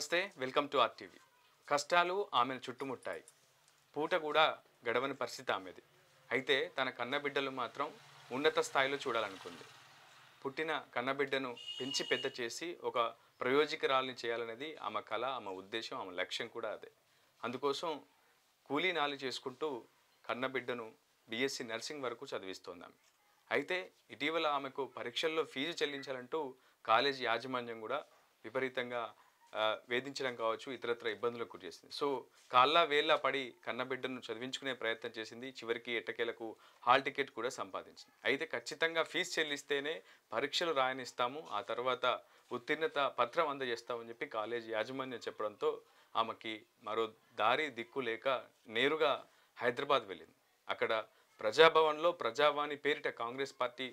నమస్తే welcome to RTV కష్టాలు ఆమెను చుట్టుముట్టాయి పూట కూడా గడవని పరిస్థితి ఆమెది అయితే తన కన్నబిడ్డలు మాత్రం ఉన్నత స్థాయిలో చూడాలనుకుంది పుట్టిన కన్నబిడ్డను పెంచి పెద్ద చేసి ఒక ప్రయోజకరాలని చేయాలనేది ఆమె కళ ఆమె ఉద్దేశం ఆమె లక్ష్యం కూడా అదే అందుకోసం కూలీ నాలు చేసుకుంటూ కన్నబిడ్డను బీఎస్సీ నర్సింగ్ వరకు చదివిస్తోంది ఆమె అయితే ఇటీవల ఆమెకు పరీక్షల్లో ఫీజు చెల్లించాలంటూ కాలేజీ యాజమాన్యం కూడా విపరీతంగా వేధించడం కావచ్చు ఇతరత్ర ఇబ్బందులకు గురి చేసింది సో కాళ్ళ వేళ్ళ పడి కన్నబిడ్డను చదివించుకునే ప్రయత్నం చేసింది చివరికి ఎట్టకేలకు హాల్ టికెట్ కూడా సంపాదించింది అయితే ఖచ్చితంగా ఫీజు చెల్లిస్తేనే పరీక్షలు రాయనిస్తాము ఆ తర్వాత ఉత్తీర్ణత పత్రం అందజేస్తామని చెప్పి కాలేజీ యాజమాన్యం చెప్పడంతో ఆమెకి మరో దారి దిక్కు లేక నేరుగా హైదరాబాద్ వెళ్ళింది అక్కడ ప్రజాభవన్లో ప్రజావాణి పేరిట కాంగ్రెస్ పార్టీ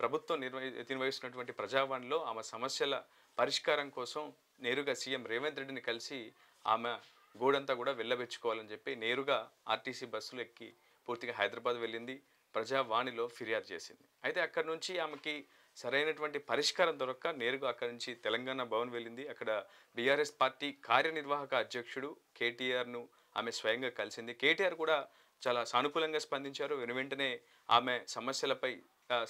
ప్రభుత్వం నిర్వహి నిర్వహిస్తున్నటువంటి ప్రజావాణిలో ఆమె సమస్యల పరిష్కారం కోసం నేరుగా సీఎం రేవంత్ రెడ్డిని కలిసి ఆమె గూడంతా కూడా వెళ్ళబెచ్చుకోవాలని చెప్పి నేరుగా ఆర్టీసీ బస్సులు ఎక్కి పూర్తిగా హైదరాబాద్ వెళ్ళింది ప్రజావాణిలో ఫిర్యాదు చేసింది అయితే అక్కడ నుంచి ఆమెకి సరైనటువంటి పరిష్కారం దొరక్క నేరుగా అక్కడి నుంచి తెలంగాణ భవన్ వెళ్ళింది అక్కడ బీఆర్ఎస్ పార్టీ కార్యనిర్వాహక అధ్యక్షుడు కేటీఆర్ను ఆమె స్వయంగా కలిసింది కేటీఆర్ కూడా చాలా సానుకూలంగా స్పందించారు వెను వెంటనే ఆమె సమస్యలపై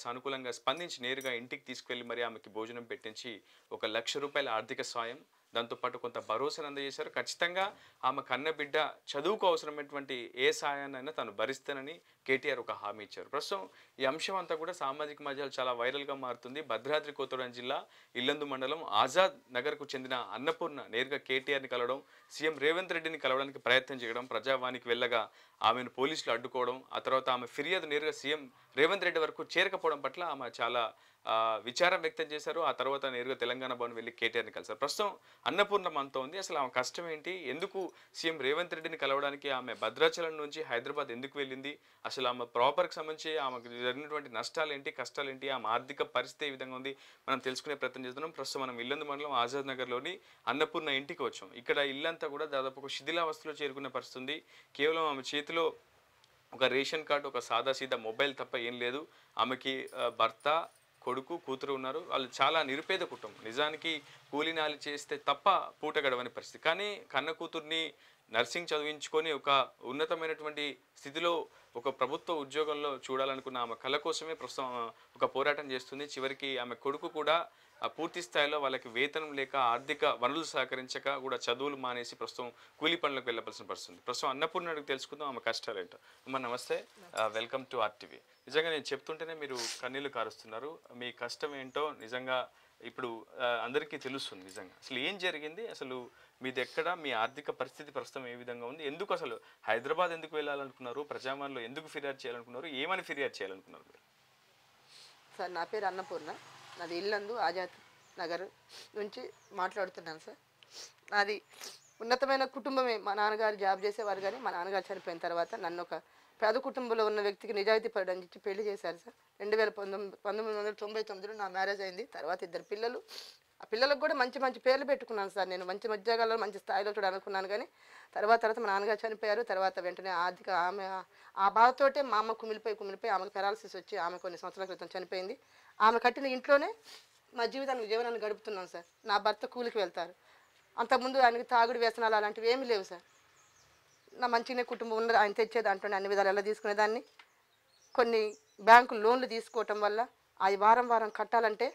సానుకూలంగా స్పందించి నేరుగా ఇంటికి తీసుకువెళ్ళి మరి ఆమెకి భోజనం పెట్టించి ఒక లక్ష రూపాయల ఆర్థిక సాయం దాంతోపాటు కొంత భరోసాను అందజేశారు ఖచ్చితంగా ఆమె కన్న బిడ్డ చదువుకు అవసరమైనటువంటి ఏ సాయాన్నైనా తను భరిస్తానని కేటీఆర్ ఒక హామీ ఇచ్చారు ప్రస్తుతం ఈ అంశం అంతా కూడా సామాజిక మాధ్యమాలు చాలా వైరల్గా మారుతుంది భద్రాద్రి కోతగూడెం జిల్లా ఇల్లందు మండలం ఆజాద్ నగర్కు చెందిన అన్నపూర్ణ నేరుగా కేటీఆర్ని కలవడం సీఎం రేవంత్ రెడ్డిని కలవడానికి ప్రయత్నం చేయడం ప్రజావానికి వెళ్ళగా ఆమెను పోలీసులు అడ్డుకోవడం ఆ తర్వాత ఆమె ఫిర్యాదు నేరుగా సీఎం రేవంత్ రెడ్డి వరకు చేరకపోవడం పట్ల ఆమె చాలా విచారం వ్యక్తం చేశారు ఆ తర్వాత నేరుగా తెలంగాణ భవన్ వెళ్ళి కేటీఆర్ని కలిశారు ప్రస్తుతం అన్నపూర్ణ మనతో ఉంది అసలు ఆమె కష్టం ఏంటి ఎందుకు సీఎం రేవంత్ రెడ్డిని కలవడానికి ఆమె భద్రాచలం నుంచి హైదరాబాద్ ఎందుకు వెళ్ళింది అసలు ఆమె ప్రాపర్కి సంబంధించి ఆమెకు జరిగినటువంటి నష్టాలు ఏంటి కష్టాలు ఏంటి ఆమె ఆర్థిక పరిస్థితి ఏ విధంగా ఉంది మనం తెలుసుకునే ప్రయత్నం చేస్తున్నాం ప్రస్తుతం మనం ఇల్లందు మండలం ఆజాద్ నగర్లోని అన్నపూర్ణ ఇంటికి వచ్చాం ఇక్కడ ఇల్లంతా కూడా దాదాపు ఒక శిథిలావస్థలో చేరుకునే పరిస్థితుంది కేవలం ఆమె చేతిలో ఒక రేషన్ కార్డు ఒక సాదా సీదా మొబైల్ తప్ప ఏం లేదు ఆమెకి భర్త కొడుకు కూతురు ఉన్నారు వాళ్ళు చాలా నిరుపేద కుటుంబం నిజానికి కూలినాలు చేస్తే తప్ప పూట గడవని పరిస్థితి కానీ కన్న కూతుర్ని నర్సింగ్ చదివించుకొని ఒక ఉన్నతమైనటువంటి స్థితిలో ఒక ప్రభుత్వ ఉద్యోగంలో చూడాలనుకున్న ఆమె కళ కోసమే ప్రస్తుతం ఒక పోరాటం చేస్తుంది చివరికి ఆమె కొడుకు కూడా పూర్తి స్థాయిలో వాళ్ళకి వేతనం లేక ఆర్థిక వనరులు సహకరించక కూడా చదువులు మానేసి ప్రస్తుతం కూలి పనులకు వెళ్ళవలసిన పరిస్థితుంది ప్రస్తుతం అన్నపూర్ణ అడిగి తెలుసుకుందాం ఆమె కష్టాలు ఏంటో అమ్మ నమస్తే వెల్కమ్ టు ఆర్టీవీ నిజంగా నేను చెప్తుంటేనే మీరు కన్నీళ్లు కారుస్తున్నారు మీ కష్టం ఏంటో నిజంగా ఇప్పుడు అందరికీ తెలుస్తుంది నిజంగా అసలు ఏం జరిగింది అసలు మీ దగ్గర మీ ఆర్థిక పరిస్థితి ప్రస్తుతం ఏ విధంగా ఉంది ఎందుకు అసలు హైదరాబాద్ ఎందుకు వెళ్ళాలనుకున్నారు ప్రజామాన్లో ఎందుకు ఫిర్యాదు చేయాలనుకున్నారు ఏమని ఫిర్యాదు చేయాలనుకున్నారు సార్ నా పేరు అన్నపూర్ణ నాది ఇల్లందు ఆజాద్ నగర్ నుంచి మాట్లాడుతున్నాను సార్ నాది ఉన్నతమైన కుటుంబమే మా నాన్నగారు జాబ్ చేసేవారు కానీ మా నాన్నగారు చనిపోయిన తర్వాత నన్ను ఒక పేద కుటుంబంలో ఉన్న వ్యక్తికి నిజాయితీ పడడం చెప్పి పెళ్లి చేశారు సార్ రెండు వేల పంతొమ్మిది పంతొమ్మిది వందల తొంభై తొమ్మిదిలో నా మ్యారేజ్ అయింది తర్వాత ఇద్దరు పిల్లలు ఆ పిల్లలకు కూడా మంచి మంచి పేర్లు పెట్టుకున్నాను సార్ నేను మంచి ఉద్యోగాల్లో మంచి స్థాయిలో చూడాలనుకున్నాను కానీ తర్వాత తర్వాత మా నాన్నగారు చనిపోయారు తర్వాత వెంటనే ఆర్థిక ఆమె ఆ బాధతోటే మా అమ్మ కుమిలిపోయి కుమిలిపోయి ఆమెకు పెరాలసిస్ వచ్చి ఆమె కొన్ని సంవత్సరాల క్రితం చనిపోయింది ఆమె కట్టిన ఇంట్లోనే మా జీవితానికి జీవనాన్ని గడుపుతున్నాను సార్ నా భర్త కూలికి వెళ్తారు అంతకుముందు ఆయనకి తాగుడు వ్యసనాలు అలాంటివి ఏమీ లేవు సార్ నా మంచిగానే కుటుంబం ఉన్నది ఆయన తెచ్చే దాంట్లో అన్ని విధాలు ఎలా తీసుకునేదాన్ని కొన్ని బ్యాంకు లోన్లు తీసుకోవటం వల్ల అవి వారం వారం కట్టాలంటే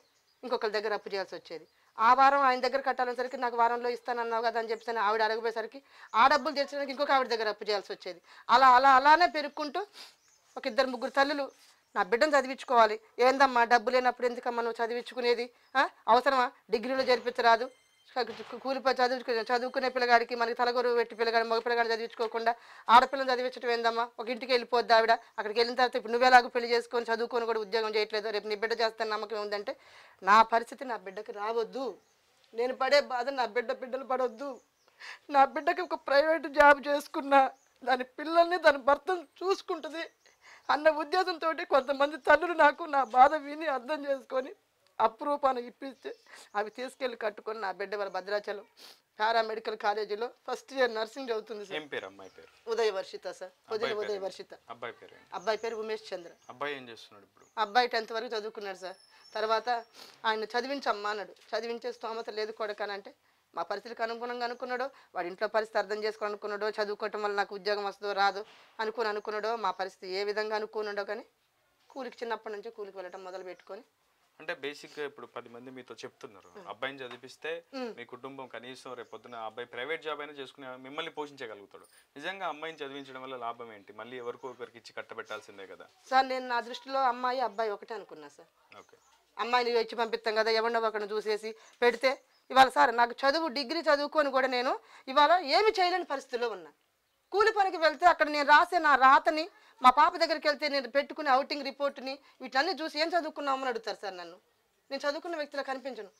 ఇంకొకరి దగ్గర అప్పు చేయాల్సి వచ్చేది ఆ వారం ఆయన దగ్గర కట్టాలనేసరికి నాకు వారంలో ఇస్తానన్నావు కదా అని చెప్పేసి ఆవిడ అడగపోయేసరికి ఆ డబ్బులు తెచ్చడానికి ఇంకొక ఆవిడ దగ్గర అప్పు చేయాల్సి వచ్చేది అలా అలా అలానే పెరుక్కుంటూ ఒక ఇద్దరు ముగ్గురు తల్లులు నా బిడ్డను చదివించుకోవాలి ఏందమ్మా డబ్బు లేనప్పుడు ఎందుకమ్మా నువ్వు చదివించుకునేది అవసరమా డిగ్రీలో జరిపించరాదు కూలి చదువుకు చదువుకునే పిల్లగాడికి మనకి తలగొరు పెట్టి పిల్లగాడు మగ పిల్లగాడు చదివించుకోకుండా ఆడపిల్లని చదివించడం ఏందమ్మా ఒక ఇంటికి వెళ్ళిపోద్ది ఆవిడ అక్కడికి వెళ్ళిన తర్వాత ఇప్పుడు నువ్వేలాగూ పెళ్లి చేసుకొని చదువుకొని కూడా ఉద్యోగం చేయట్లేదు రేపు నీ బిడ్డ చేస్తాను నమ్మకం ఏంటంటే నా పరిస్థితి నా బిడ్డకి రావద్దు నేను పడే బాధ నా బిడ్డ బిడ్డలు పడవద్దు నా బిడ్డకి ఒక ప్రైవేట్ జాబ్ చేసుకున్న దాని పిల్లల్ని దాని భర్తను చూసుకుంటుంది అన్న ఉద్దేశంతో కొంతమంది తల్లులు నాకు నా బాధ విని అర్థం చేసుకొని అప్రూపాన్ని ఇప్పించి అవి తీసుకెళ్ళి కట్టుకొని నా బిడ్డ వాళ్ళ భద్రాచలం పారా మెడికల్ కాలేజీలో ఫస్ట్ ఇయర్ నర్సింగ్ చదువుతుంది సార్ ఉదయ వర్షిత సార్ ఉదయ ఉదయ వర్షిత అబ్బాయి పేరు అబ్బాయి పేరు ఉమేష్ చంద్ర అబ్బాయి ఏం చేస్తున్నాడు ఇప్పుడు అబ్బాయి టెన్త్ వరకు చదువుకున్నాడు సార్ తర్వాత ఆయన చదివించమ్మా అన్నాడు చదివించే స్తోమత లేదు కొడకనంటే మా పరిస్థితికి అనుగుణంగా అనుకున్నాడో వాడి ఇంట్లో పరిస్థితి అర్థం చేసుకుని అనుకున్నాడో చదువుకోవటం వల్ల నాకు ఉద్యోగం వస్తుందో రాదు అనుకుని అనుకున్నాడో మా పరిస్థితి ఏ విధంగా అనుకున్నాడో కానీ కూలికి చిన్నప్పటి నుంచి కూలికి వెళ్ళటం మొదలు పెట్టుకొని అంటే బేసిక్ గా ఇప్పుడు పది మంది మీతో చెప్తున్నారు అబ్బాయిని చదివిస్తే మీ కుటుంబం కనీసం రేపొద్దున అబ్బాయి ప్రైవేట్ జాబ్ అయినా చేసుకునే మిమ్మల్ని పోషించగలుగుతాడు నిజంగా అమ్మాయిని చదివించడం వల్ల లాభం ఏంటి మళ్ళీ ఎవరికో ఒకరికి ఇచ్చి కట్టబెట్టాల్సిందే కదా సార్ నేను నా దృష్టిలో అమ్మాయి అబ్బాయి ఒకటే అనుకున్నా సార్ ఓకే అమ్మాయిని వచ్చి పంపిస్తాం కదా ఎవరినో ఒకరిని చూసేసి పెడితే ఇవాళ సార్ నాకు చదువు డిగ్రీ చదువుకొని కూడా నేను ఇవాళ ఏమి చేయలేని పరిస్థితిలో ఉన్నా కూలి పనికి వెళ్తే అక్కడ నేను రాసే నా రాతని మా పాప దగ్గరికి వెళ్తే నేను పెట్టుకునే అవుటింగ్ రిపోర్ట్ని వీటన్నీ చూసి ఏం చదువుకున్నామని అడుగుతారు సార్ నన్ను నేను చదువుకున్న వ్యక్తిలా కనిపించను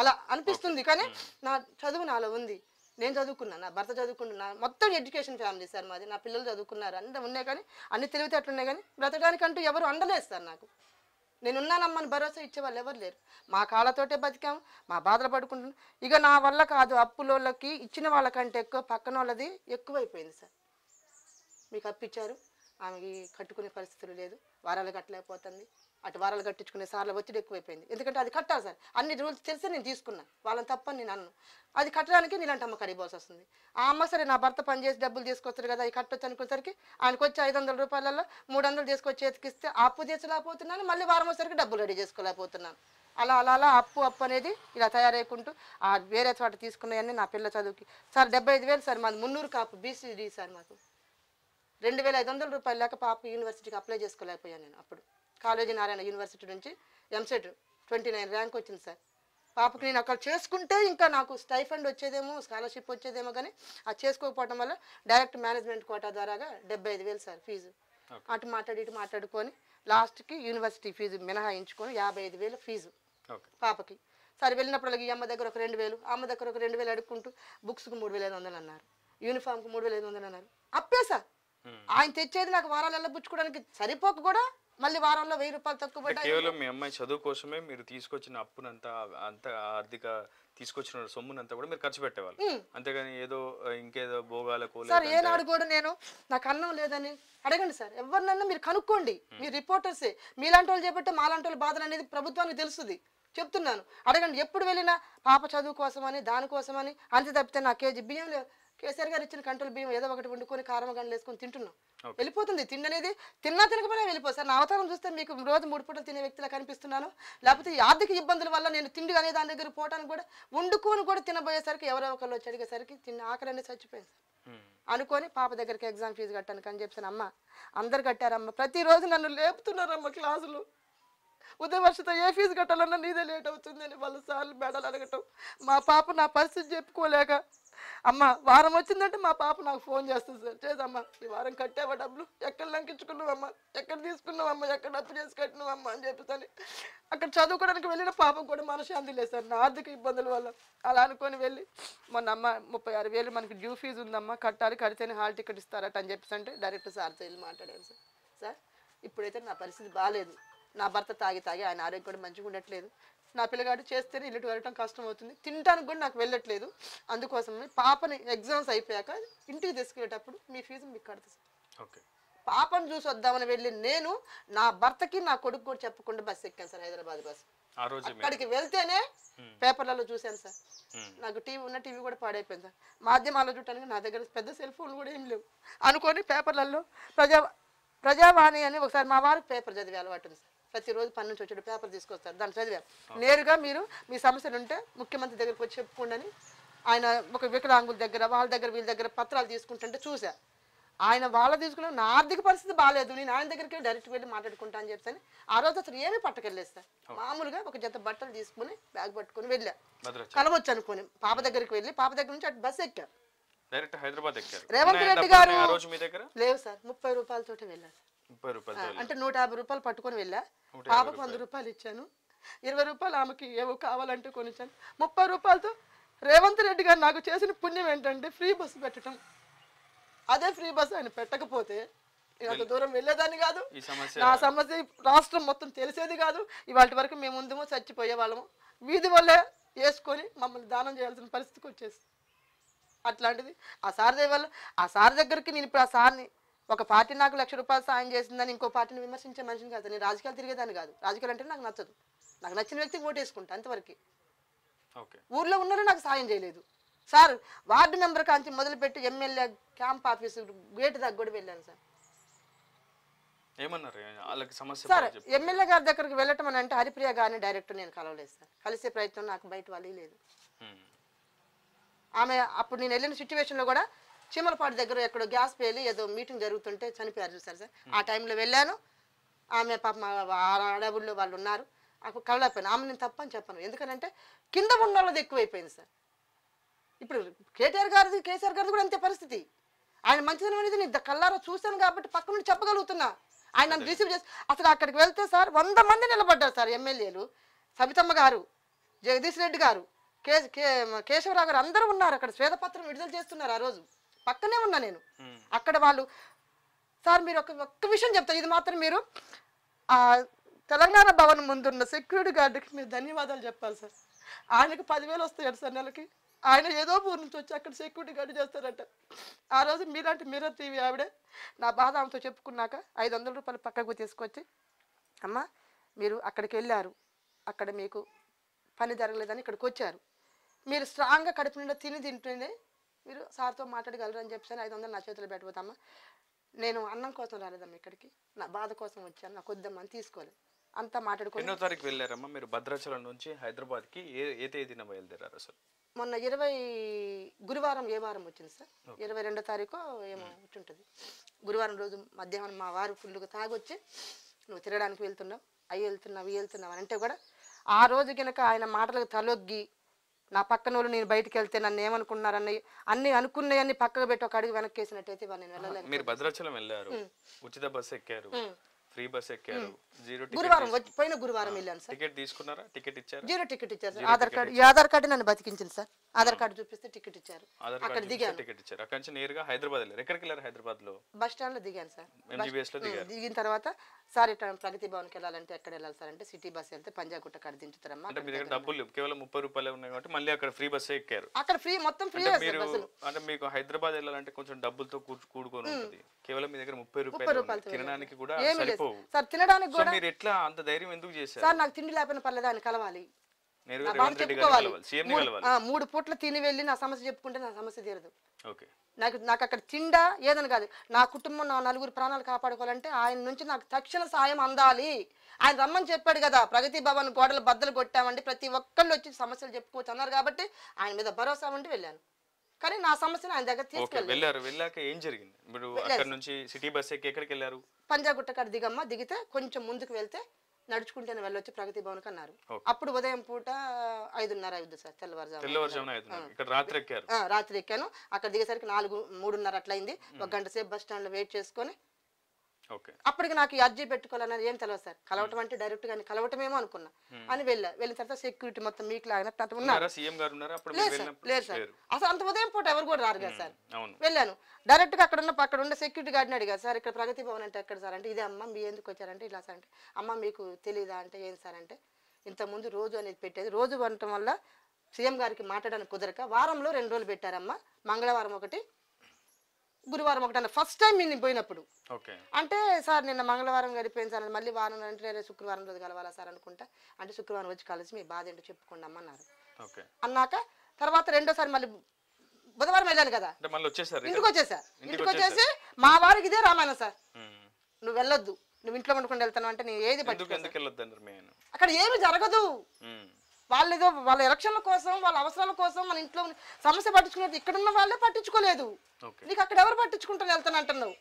అలా అనిపిస్తుంది కానీ hmm. నా చదువు నాలో ఉంది నేను చదువుకున్నాను నా భర్త చదువుకుంటున్నా మొత్తం ఎడ్యుకేషన్ ఫ్యామిలీ సార్ మాది నా పిల్లలు చదువుకున్నారు అంతా ఉన్నాయి కానీ అన్ని తెలివితే అట్లున్నాయి కానీ బ్రతకడానికంటూ ఎవరు అండలేదు సార్ నాకు నేనున్నానమ్మని భరోసా ఇచ్చేవాళ్ళు ఎవరు లేరు మా కాళ్ళతోటే బతికాం మా బాధలు పడుకుంటున్నాం ఇక నా వల్ల కాదు అప్పులోళ్ళకి ఇచ్చిన వాళ్ళకంటే ఎక్కువ పక్కన వాళ్ళది ఎక్కువైపోయింది సార్ మీకు అప్పిచ్చారు ఆమెకి కట్టుకునే పరిస్థితులు లేదు వారాలు కట్టలేకపోతుంది అటు వారాలు కట్టించుకునే సార్లు ఒత్తిడి ఎక్కువైపోయింది ఎందుకంటే అది కట్టాలి సార్ అన్ని రూల్స్ తెలిసి నేను తీసుకున్నా వాళ్ళని తప్పని నేను అన్ను అది కట్టడానికి నీలాంటి అమ్మ కడిగిపోవాల్సి వస్తుంది ఆ అమ్మ సరే నా భర్త పని చేసి డబ్బులు తీసుకొస్తారు కదా అది కట్టొచ్చు అనుకునేసరికి ఆయనకు వచ్చి ఐదు వందల రూపాయలలో మూడు వందలు తీసుకొచ్చి చేతికిస్తే అప్పు తీర్చలేకపోతున్నాను మళ్ళీ వారం వచ్చేసరికి డబ్బులు రెడీ చేసుకోలేకపోతున్నాను అలా అలా అలా అప్పు అప్పు అనేది ఇలా తయారైకుంటూ ఆ వేరే చోట తీసుకున్నాయన్నీ నా పిల్ల చదువుకి సార్ డెబ్బై ఐదు వేలు సార్ మాది మున్నూరు కాపు బీసీడీ సార్ మాకు రెండు వేల ఐదు వందల రూపాయలు లేక పాప యూనివర్సిటీకి అప్లై చేసుకోలేకపోయాను నేను అప్పుడు కాలేజీ నారాయణ యూనివర్సిటీ నుంచి ఎంసెట్ ట్వంటీ నైన్ ర్యాంక్ వచ్చింది సార్ పాపకి నేను అక్కడ చేసుకుంటే ఇంకా నాకు స్టైఫండ్ వచ్చేదేమో స్కాలర్షిప్ వచ్చేదేమో కానీ అది చేసుకోకపోవడం వల్ల డైరెక్ట్ మేనేజ్మెంట్ కోటా ద్వారాగా డెబ్బై ఐదు వేలు సార్ ఫీజు అటు మాట్లాడి ఇటు మాట్లాడుకొని లాస్ట్కి యూనివర్సిటీ ఫీజు మినహాయించుకొని యాభై ఐదు వేలు ఫీజు పాపకి సరే వెళ్ళినప్పుడు ఈ అమ్మ దగ్గర ఒక రెండు వేలు అమ్మ దగ్గర ఒక రెండు వేలు అడుక్కుంటూ బుక్స్కి మూడు వేల ఐదు వందలు అన్నారు యూనిఫామ్కి మూడు వేల ఐదు వందలు అన్నారు అప్పేసా Hmm. ఆయన తెచ్చేది నాకు వారాలు వెళ్ళబుచ్చుకోవడానికి సరిపోక కూడా మళ్ళీ వారంలో వెయ్యి రూపాయలు తక్కువ కేవలం మీ అమ్మాయి చదువు కోసమే మీరు తీసుకొచ్చిన అప్పునంతా అంత ఆర్థిక తీసుకొచ్చిన సొమ్మునంతా కూడా మీరు ఖర్చు పెట్టేవాళ్ళు hmm. అంతేగాని ఏదో ఇంకేదో భోగాలకు సార్ ఏనాడు కూడా నేను నాకు అన్నం లేదని అడగండి సార్ ఎవరినన్నా మీరు కనుక్కోండి hmm. మీ రిపోర్టర్సే మీలాంటి వాళ్ళు చేపట్టే మాలాంటి వాళ్ళ బాధలు అనేది ప్రభుత్వానికి తెలుస్తుంది చెప్తున్నాను అడగండి ఎప్పుడు వెళ్ళినా పాప చదువు కోసమని దానికోసమని అంతే తప్పితే నా కేజీ బియ్యం లేదు కేసీఆర్ గారు ఇచ్చిన కంట్రోల్ బియ్యం ఏదో ఒకటి వండుకొని కారం గంటలు వేసుకొని తింటున్నాం వెళ్ళిపోతుంది తిండి అనేది తిన్నా తినకపోయినా వెళ్ళిపోతుంది సార్ నా అవతారం చూస్తే మీకు రోజు మూడు పూటలు తినే వ్యక్తిలా కనిపిస్తున్నాను లేకపోతే ఆర్థిక ఇబ్బందుల వల్ల నేను తిండి అనే దాని దగ్గర పోవటానికి కూడా వండుకొని కూడా తినబోయేసరికి ఎవరో ఒకళ్ళు వచ్చి అడిగేసరికి తిన్న ఆకలి అనేది చచ్చిపోయింది సార్ అనుకొని పాప దగ్గరికి ఎగ్జామ్ ఫీజు కట్టాను అని చెప్పాను అమ్మ అందరు కట్టారమ్మ ప్రతిరోజు నన్ను లేపుతున్నారమ్మ క్లాసులు ఉదయం వర్షతో ఏ ఫీజు కట్టాలన్నా నీదే లేట్ అవుతుందని వాళ్ళ సార్లు మెడలు అడగటం మా పాప నా పరిస్థితి చెప్పుకోలేక అమ్మ వారం వచ్చిందంటే మా పాప నాకు ఫోన్ చేస్తుంది సార్ చేద్దమ్మ ఈ వారం కట్టావా డబ్బులు ఎక్కడ లంకించుకున్నావమ్మా ఎక్కడ అమ్మ ఎక్కడ అప్పు చేసి కట్టినావమ్మా అని చెప్పేసి అక్కడ చదువుకోవడానికి వెళ్ళిన పాప కూడా మనశాంతి లేదు సార్ నా ఆర్థిక ఇబ్బందుల వల్ల అలా అనుకొని వెళ్ళి మొన్న అమ్మ ముప్పై ఆరు వేలు మనకి డ్యూ ఫీజు ఉందమ్మ కట్టాలి కడితేనే హాల్ టికెట్ ఇస్తారట అని చెప్పేసి అంటే డైరెక్ట్ సార్ వెళ్ళి మాట్లాడాను సార్ సార్ ఇప్పుడైతే నా పరిస్థితి బాగాలేదు నా భర్త తాగి తాగి ఆయన ఆరోగ్యం కూడా మంచిగా ఉండట్లేదు నా పిల్లగాడు చేస్తేనే ఇల్లు వెళ్ళటం కష్టం అవుతుంది తినడానికి కూడా నాకు వెళ్ళట్లేదు అందుకోసం పాపని ఎగ్జామ్స్ అయిపోయాక ఇంటికి తీసుకెళ్ళేటప్పుడు మీ ఫీజు మీకు కడుతుంది ఓకే పాపను చూసి వద్దామని వెళ్ళి నేను నా భర్తకి నా కొడుకు కూడా చెప్పకుండా బస్సు ఎక్కాను సార్ హైదరాబాద్ బస్సు అక్కడికి వెళ్తేనే పేపర్లలో చూశాను సార్ నాకు టీవీ ఉన్న టీవీ కూడా పాడైపోయింది సార్ మాధ్యమాల్లో చూడటానికి నా దగ్గర పెద్ద సెల్ ఫోన్లు కూడా ఏం లేవు అనుకోని పేపర్లలో ప్రజా ప్రజావాణి అని ఒకసారి మా వారికి పేపర్ చదివే అలవాటు ఉంది సార్ ప్రతిరోజు పని నుంచి వచ్చేటప్పుడు పేపర్ తీసుకొస్తారు దాన్ని చదివా నేరుగా మీరు మీ సమస్యలు ఉంటే ముఖ్యమంత్రి దగ్గరికి వచ్చి చెప్పుకోండి ఆయన ఒక వికలాంగుల దగ్గర వాళ్ళ దగ్గర వీళ్ళ దగ్గర పత్రాలు తీసుకుంటుంటే చూసా ఆయన వాళ్ళ తీసుకున్న నా ఆర్థిక పరిస్థితి బాగాలేదు నేను ఆయన దగ్గరికి డైరెక్ట్ వెళ్ళి మాట్లాడుకుంటా అని చెప్తాను ఆ రోజు అసలు ఏమీ పట్టుకెళ్ళేస్తా మామూలుగా ఒక జత బట్టలు తీసుకుని బ్యాగ్ పట్టుకుని వెళ్ళా కలవచ్చు అనుకుని పాప దగ్గరికి వెళ్ళి పాప దగ్గర నుంచి అటు బస్సు ఎక్కా రేవంత్ రెడ్డి గారు లేవు సార్ ముప్పై రూపాయలతో వెళ్ళారు ముప్పై రూపాయలు అంటే నూట యాభై రూపాయలు పట్టుకొని వెళ్ళా పాపకు వంద రూపాయలు ఇచ్చాను ఇరవై రూపాయలు ఆమెకి ఏవో కావాలంటే కొనిచ్చాను ముప్పై రూపాయలతో రేవంత్ రెడ్డి గారు నాకు చేసిన పుణ్యం ఏంటంటే ఫ్రీ బస్సు పెట్టడం అదే ఫ్రీ బస్సు ఆయన పెట్టకపోతే అంత దూరం వెళ్ళేదాన్ని కాదు నా సమస్య రాష్ట్రం మొత్తం తెలిసేది కాదు ఇవాళ వరకు మేము ముందుమో చచ్చిపోయే వాళ్ళము వీధి వల్లే వేసుకొని మమ్మల్ని దానం చేయాల్సిన పరిస్థితికి వచ్చేసి అట్లాంటిది ఆ సార్ వల్ల ఆ సార్ దగ్గరికి నేను ఇప్పుడు ఆ సార్ని ఒక పార్టీ నాకు లక్ష రూపాయలు సాయం చేసిందని ఇంకో పార్టీని విమర్శించే మనిషిని కాదు నేను రాజకీయాలు తిరిగేదాన్ని కాదు రాజకీయాలు అంటే నాకు నచ్చదు నాకు నచ్చిన వ్యక్తికి ఓటేసుకుంటా అంతవరకు ఊర్లో ఉన్నారో నాకు సాయం చేయలేదు సార్ వార్డు మెంబర్ కాంచి మొదలుపెట్టి ఎమ్మెల్యే క్యాంప్ ఆఫీస్ గేట్ దగ్గర కూడా వెళ్ళాను సార్ సార్ ఎమ్మెల్యే గారి దగ్గరికి వెళ్ళటం అని అంటే హరిప్రియ గారిని డైరెక్ట్ నేను కలవలేదు సార్ కలిసే ప్రయత్నం నాకు బయట వాళ్ళు లేదు ఆమె అప్పుడు నేను వెళ్ళిన సిచ్యువేషన్లో కూడా చీమలపాటి దగ్గర ఎక్కడో గ్యాస్ పేలి ఏదో మీటింగ్ జరుగుతుంటే చనిపోయారు చూసారు సార్ ఆ టైంలో వెళ్ళాను ఆమె పాప అడవుల్లో వాళ్ళు ఉన్నారు అప్పుడు కవలైపోయాను ఆమె నేను తప్పని చెప్పను ఎందుకంటే కింద ఉన్న వాళ్ళది ఎక్కువైపోయింది సార్ ఇప్పుడు కేటీఆర్ గారిది కేసీఆర్ గారిది కూడా అంతే పరిస్థితి ఆయన మంచిదనం అనేది నేను కల్లారా చూశాను కాబట్టి పక్క నుండి చెప్పగలుగుతున్నా ఆయన నన్ను రిసీవ్ చేసి అసలు అక్కడికి వెళ్తే సార్ వంద మంది నిలబడ్డారు సార్ ఎమ్మెల్యేలు సబితమ్మ గారు జగదీష్ రెడ్డి గారు కే కేశవరావు గారు అందరూ ఉన్నారు అక్కడ శ్వేతపత్రం విడుదల చేస్తున్నారు ఆ రోజు పక్కనే ఉన్నా నేను అక్కడ వాళ్ళు సార్ మీరు ఒక ఒక్క విషయం చెప్తారు ఇది మాత్రం మీరు ఆ తెలంగాణ భవన్ ముందున్న సెక్యూరిటీ గార్డుకి మీరు ధన్యవాదాలు చెప్పాలి సార్ ఆయనకు పదివేలు వస్తాయి సార్ నెలకి ఆయన ఏదో ఊరు నుంచి వచ్చి అక్కడ సెక్యూరిటీ గార్డు చేస్తారంట ఆ రోజు మీలాంటి మీర టీవీ ఆవిడే నా బాధ ఆమెతో చెప్పుకున్నాక ఐదు వందల రూపాయలు పక్కకు తీసుకొచ్చి అమ్మ మీరు అక్కడికి వెళ్ళారు అక్కడ మీకు పని జరగలేదని ఇక్కడికి వచ్చారు మీరు స్ట్రాంగ్గా కడుపు నిండా తిని తింటేనే మీరు సార్తో మాట్లాడగలరు అని ఐదు వందలు నా చేతిలో పెట్టబోతామా నేను అన్నం కోసం రాలేదమ్మా ఇక్కడికి నా బాధ కోసం వచ్చాను నాకు కొద్ది అని తీసుకోలేదు అంతా మాట్లాడుకుని ఎన్నో తారీఖు వెళ్ళారమ్మా మీరు భద్రాచలం నుంచి హైదరాబాద్కి ఏ ఏ తేదీన బయలుదేరారు అసలు మొన్న ఇరవై గురువారం ఏ వారం వచ్చింది సార్ ఇరవై రెండో తారీఖు ఏమో ఉంటుంది గురువారం రోజు మధ్యాహ్నం మా వారు ఫుల్గా తాగొచ్చి నువ్వు తిరగడానికి వెళ్తున్నావు అవి వెళ్తున్నావు ఇవి వెళ్తున్నావు అని అంటే కూడా ఆ రోజు కనుక ఆయన మాటలకు తలొగ్గి నా పక్కన వాళ్ళు నేను బయటకు వెళ్తే నన్ను ఏమనుకున్నారని అన్ని అనుకున్నాయని పక్కకు పెట్టి ఒక అడుగు వెనక్కి వేసినట్టయితే నేను వెళ్ళలేదు భద్రాచలం వెళ్ళారు ఉచిత బస్సు ఎక్కారు ఫ్రీ బస్ ఎక్కారు గురువారం పోయిన గురువారం వెళ్ళాను సార్ టికెట్ తీసుకున్నారా టికెట్ ఇచ్చారు జీరో టికెట్ ఇచ్చారు ఆధార్ కార్డు ఈ ఆధార్ కార్డు నన్ను బతికించింది సార్ ఆధార్ కార్డు చూపిస్తే టికెట్ ఇచ్చారు అక్కడ కార్డు టికెట్ ఇచ్చారు అక్కడ నుంచి నేరుగా హైదరాబాద్ వెళ్ళారు ఎక్కడికి వెళ్ళారు హైదరాబాద్ లో బస్ స్టాండ్ లో దిగాను సార్ MGBS లో దిగారు. దిగిన తర్వాత సార్ ఇట్లా ప్రగతి కి వెళ్ళాలంటే ఎక్కడ వెళ్ళాలి సార్ అంటే సిటీ బస్ వెళ్తే పంజాగుట్ట కాడ దించుతారమ్మా అంటే మీ దగ్గర డబ్బులు కేవలం ముప్పై రూపాయలు ఉన్నాయి కాబట్టి మళ్ళీ అక్కడ ఫ్రీ బస్ ఎక్కారు అక్కడ ఫ్రీ మొత్తం ఫ్రీ అంటే మీకు హైదరాబాద్ వెళ్ళాలంటే కొంచెం డబ్బులతో కూర్చు- కూడుకొని ఉంటుంది కేవలం మీ దగ్గర ముప్పై రూపాయలు తినడానికి కూడా లేదు సరిపోవు సార్ తినడానికి కూడా మీరు ఎట్లా అంత ధైర్యం ఎందుకు చేశారు సార్ నాకు తిండి లేకపోయినా పర్లేదు ఆయన కలవాలి మూడు పూట్ల తిని వెళ్ళి నా సమస్య చెప్పుకుంటే నా సమస్య తీరదు నాకు నాకు అక్కడ తిండా ఏదని కాదు నా కుటుంబం నా నలుగురు ప్రాణాలు కాపాడుకోవాలంటే ఆయన నుంచి నాకు తక్షణ సాయం అందాలి ఆయన రమ్మని చెప్పాడు కదా ప్రగతి భవన్ గోడలు బద్దలు కొట్టామండి ప్రతి ఒక్కళ్ళు వచ్చి సమస్యలు చెప్పుకోవచ్చు అన్నారు కాబట్టి ఆయన మీద భరోసా ఉండి వెళ్ళాను కానీ నా సమస్యను ఆయన దగ్గర తీసుకెళ్ళారు వెళ్ళాక ఏం జరిగింది నుంచి సిటీ బస్ ఎక్కడికి వెళ్ళారు పంజాగుట్ట కాడ దిగమ్మ దిగితే కొంచెం ముందుకు వెళ్తే నడుచుకుంటేనే వెళ్ళొచ్చు ప్రగతి భవన్ అన్నారు అప్పుడు ఉదయం పూట ఐదున్నర అయిద్దు సార్ తెల్లవారుజాము రాత్రి ఎక్కాను అక్కడ దిగేసరికి నాలుగు మూడున్నర అట్లయింది ఒక గంట సేపు బస్ స్టాండ్ లో వెయిట్ చేసుకొని అప్పటికి నాకు అర్జీ పెట్టుకోవాలన్నది ఏం తెలియదు సార్ కలవటం అంటే డైరెక్ట్ గా కలవటమేమో అనుకున్నా అని వెళ్ళా వెళ్ళిన తర్వాత సెక్యూరిటీ మొత్తం మీకు లాగినట్టు లేదు లేదు సార్ అసలు అంత ఉదయం పూట ఎవరు కూడా రారు కదా సార్ వెళ్ళాను డైరెక్ట్ గా అక్కడ ఉన్న అక్కడ ఉన్న సెక్యూరిటీ గార్డ్ని అడిగా సార్ ఇక్కడ ప్రగతి భవన్ అంటే ఎక్కడ సార్ అంటే ఇదే అమ్మ మీ ఎందుకు వచ్చారంటే ఇలా సార్ అంటే అమ్మ మీకు తెలియదా అంటే ఏం సార్ అంటే ఇంతకుముందు రోజు అనేది పెట్టేది రోజు అనటం వల్ల సీఎం గారికి మాట్లాడడానికి కుదరక వారంలో రెండు రోజులు పెట్టారమ్మా మంగళవారం ఒకటి గురువారం ఒకటి ఫస్ట్ టైం నేను పోయినప్పుడు అంటే సార్ నిన్న మంగళవారం గడిపోయింది సార్ మళ్ళీ వారం అంటే శుక్రవారం రోజు కలవాలా సార్ అనుకుంటా అంటే శుక్రవారం వచ్చి కలిసి మీ బాధ ఏంటో చెప్పుకోండి అమ్మన్నారు అన్నాక తర్వాత రెండోసారి మళ్ళీ బుధవారం వెళ్ళాను కదా ఇంటికి వచ్చేసా ఇంటికి వచ్చేసి మా వారికి ఇదే రామాయణ సార్ నువ్వు వెళ్ళొద్దు నువ్వు ఇంట్లో వండుకుంటూ వెళ్తాను అంటే నేను ఏది అక్కడ ఏమి జరగదు వాళ్ళేదో వాళ్ళ ఎలక్షన్ల కోసం వాళ్ళ అవసరాల కోసం మన ఇంట్లో సమస్య పట్టించుకునేది ఉన్న వాళ్ళే పట్టించుకోలేదు నీకు అక్కడ ఎవరు పట్టించుకుంటాను వెళ్తాను అంటున్నావు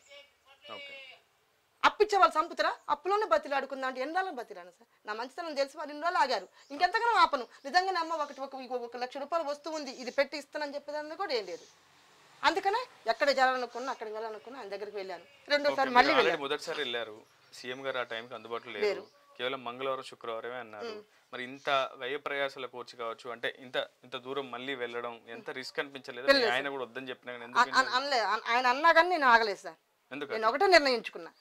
అప్పిచ్చే వాళ్ళు చంపుతారా అప్పులోనే బతిలాడుకుందా అంటే ఎన్ని రోజులు బతిలాను సార్ నా మంచితనం తెలిసి వాళ్ళు ఎన్ని రోజులు ఆగారు ఇంకెంతగానో ఆపను నిజంగానే అమ్మ ఒకటి ఒక ఒక లక్ష రూపాయలు వస్తువు ఉంది ఇది పెట్టి ఇస్తానని చెప్పేదాన్ని కూడా ఏం లేదు అందుకనే ఎక్కడ జరాలనుకున్నా అక్కడికి వెళ్ళాలనుకున్నా ఆయన దగ్గరికి వెళ్ళాను రెండోసారి మళ్ళీ మొదటిసారి వెళ్ళారు సీఎం గారు ఆ టైంకి అందుబాటులో లేరు కేవలం మంగళవారం శుక్రవారమే అన్నారు మరి ఇంత వ్యయ ప్రయాసాల కోర్చు కావచ్చు అంటే ఇంత ఇంత దూరం మళ్ళీ వెళ్ళడం ఎంత రిస్క్ అనిపించలేదు ఆయన కూడా వద్దని చెప్పిన ఆయన అన్నా కానీ నేను ఆగలేదు సార్ నేను ఒకటే నిర్ణయించుకున్నా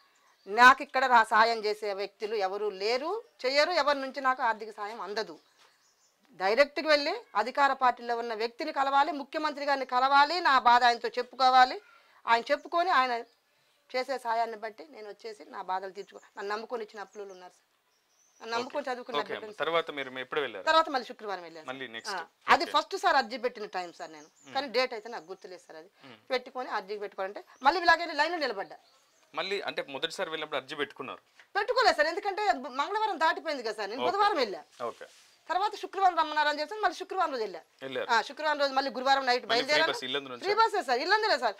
నాకు ఇక్కడ సాయం చేసే వ్యక్తులు ఎవరు లేరు చేయరు ఎవరి నుంచి నాకు ఆర్థిక సాయం అందదు డైరెక్ట్కి వెళ్ళి అధికార పార్టీలో ఉన్న వ్యక్తిని కలవాలి ముఖ్యమంత్రి గారిని కలవాలి నా బాధ ఆయనతో చెప్పుకోవాలి ఆయన చెప్పుకొని ఆయన చేసే సాయాన్ని బట్టి నేను వచ్చేసి నా బాధలు తీర్చుకో నన్ను నమ్ముకొని ఇచ్చిన అప్పులు ఉన్నారు సార్ నమ్ముకొని చదువుకున్న తర్వాత మీరు ఎప్పుడు వెళ్ళారు తర్వాత మళ్ళీ శుక్రవారం వెళ్ళాను మళ్ళీ నెక్స్ట్ అది ఫస్ట్ సార్ అర్జీ పెట్టిన టైం సార్ నేను కానీ డేట్ అయితే నాకు గుర్తులేదు సార్ అది పెట్టుకొని అర్జీ పెట్టుకోవాలంటే మళ్ళీ ఇలాగే లైన్ నిలబడ్డా మళ్ళీ అంటే మొదటిసారి వెళ్ళినప్పుడు అర్జీ పెట్టుకున్నారు పెట్టుకోలేదు సార్ ఎందుకంటే మంగళవారం దాటిపోయింది కదా సార్ నేను బుధవారం వెళ్ళా ఓకే తర్వాత శుక్రవారం రమ్మన్నారని చెప్పి మళ్ళీ శుక్రవారం రోజు వెళ్ళా శుక్రవారం రోజు మళ్ళీ గురువారం నైట్ బయలుదేరా ఫ్రీ సార్ ఇల్లందరే సార్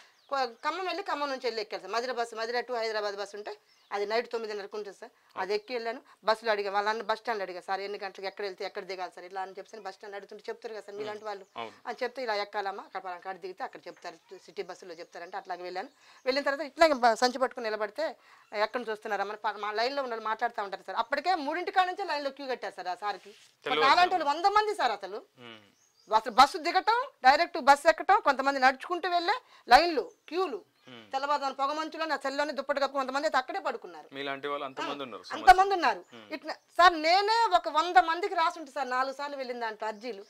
ఖమ్మం వెళ్ళి ఖమ్మం నుంచి వెళ్ళి ఎక్కాలి sir Madhura bus Madhura to Hyderabad bus ఉంటే అది నైట్ తొమ్మిదిన్నరకు ఉంటుంది సార్ అది ఎక్కి వెళ్ళాను బస్సులో అడిగా వాళ్ళని బస్ స్టాండ్ అడిగా సార్ ఎన్ని గంటలకు ఎక్కడ వెళ్తే ఎక్కడ దిగాలి సార్ ఇలా అని చెప్పి బస్ స్టాండ్ అడుగుతుంటే చెప్తారు కదా సార్ మీలాంటి వాళ్ళు అని చెప్తే ఇలా ఎక్కాలమ్మా అక్కడ పలానా కాడ దిగితే అక్కడ చెప్తారు సిటీ బస్సులో చెప్తారంటే అట్లాగే వెళ్ళాను వెళ్ళిన తర్వాత ఇట్లాగే సంచి పట్టుకుని నిలబడితే ఎక్కడ చూస్తున్నారమ్మని మా లైన్లో ఉన్న మాట్లాడుతూ ఉంటారు సార్ అప్పటికే మూడింటి కాడ నుంచే లైన్లో క్యూ కట్టారు సార్ ఆ సార్కి నాలాంటి వాళ్ళు వంద మంది సార్ అసలు అసలు బస్సు దిగటం డైరెక్ట్ బస్సు ఎక్కటం కొంతమంది నడుచుకుంటూ వెళ్ళే లైన్లు క్యూలు తెల్లవారు పొగ మంచులో నా సెల్లోనే దుప్పటి కప్పు కొంతమంది అయితే అక్కడే పడుకున్నారు అంతమంది ఉన్నారు సార్ నేనే ఒక వంద మందికి రాసి ఉంటే సార్ నాలుగు సార్లు వెళ్ళిన దాంట్లో అర్జీలు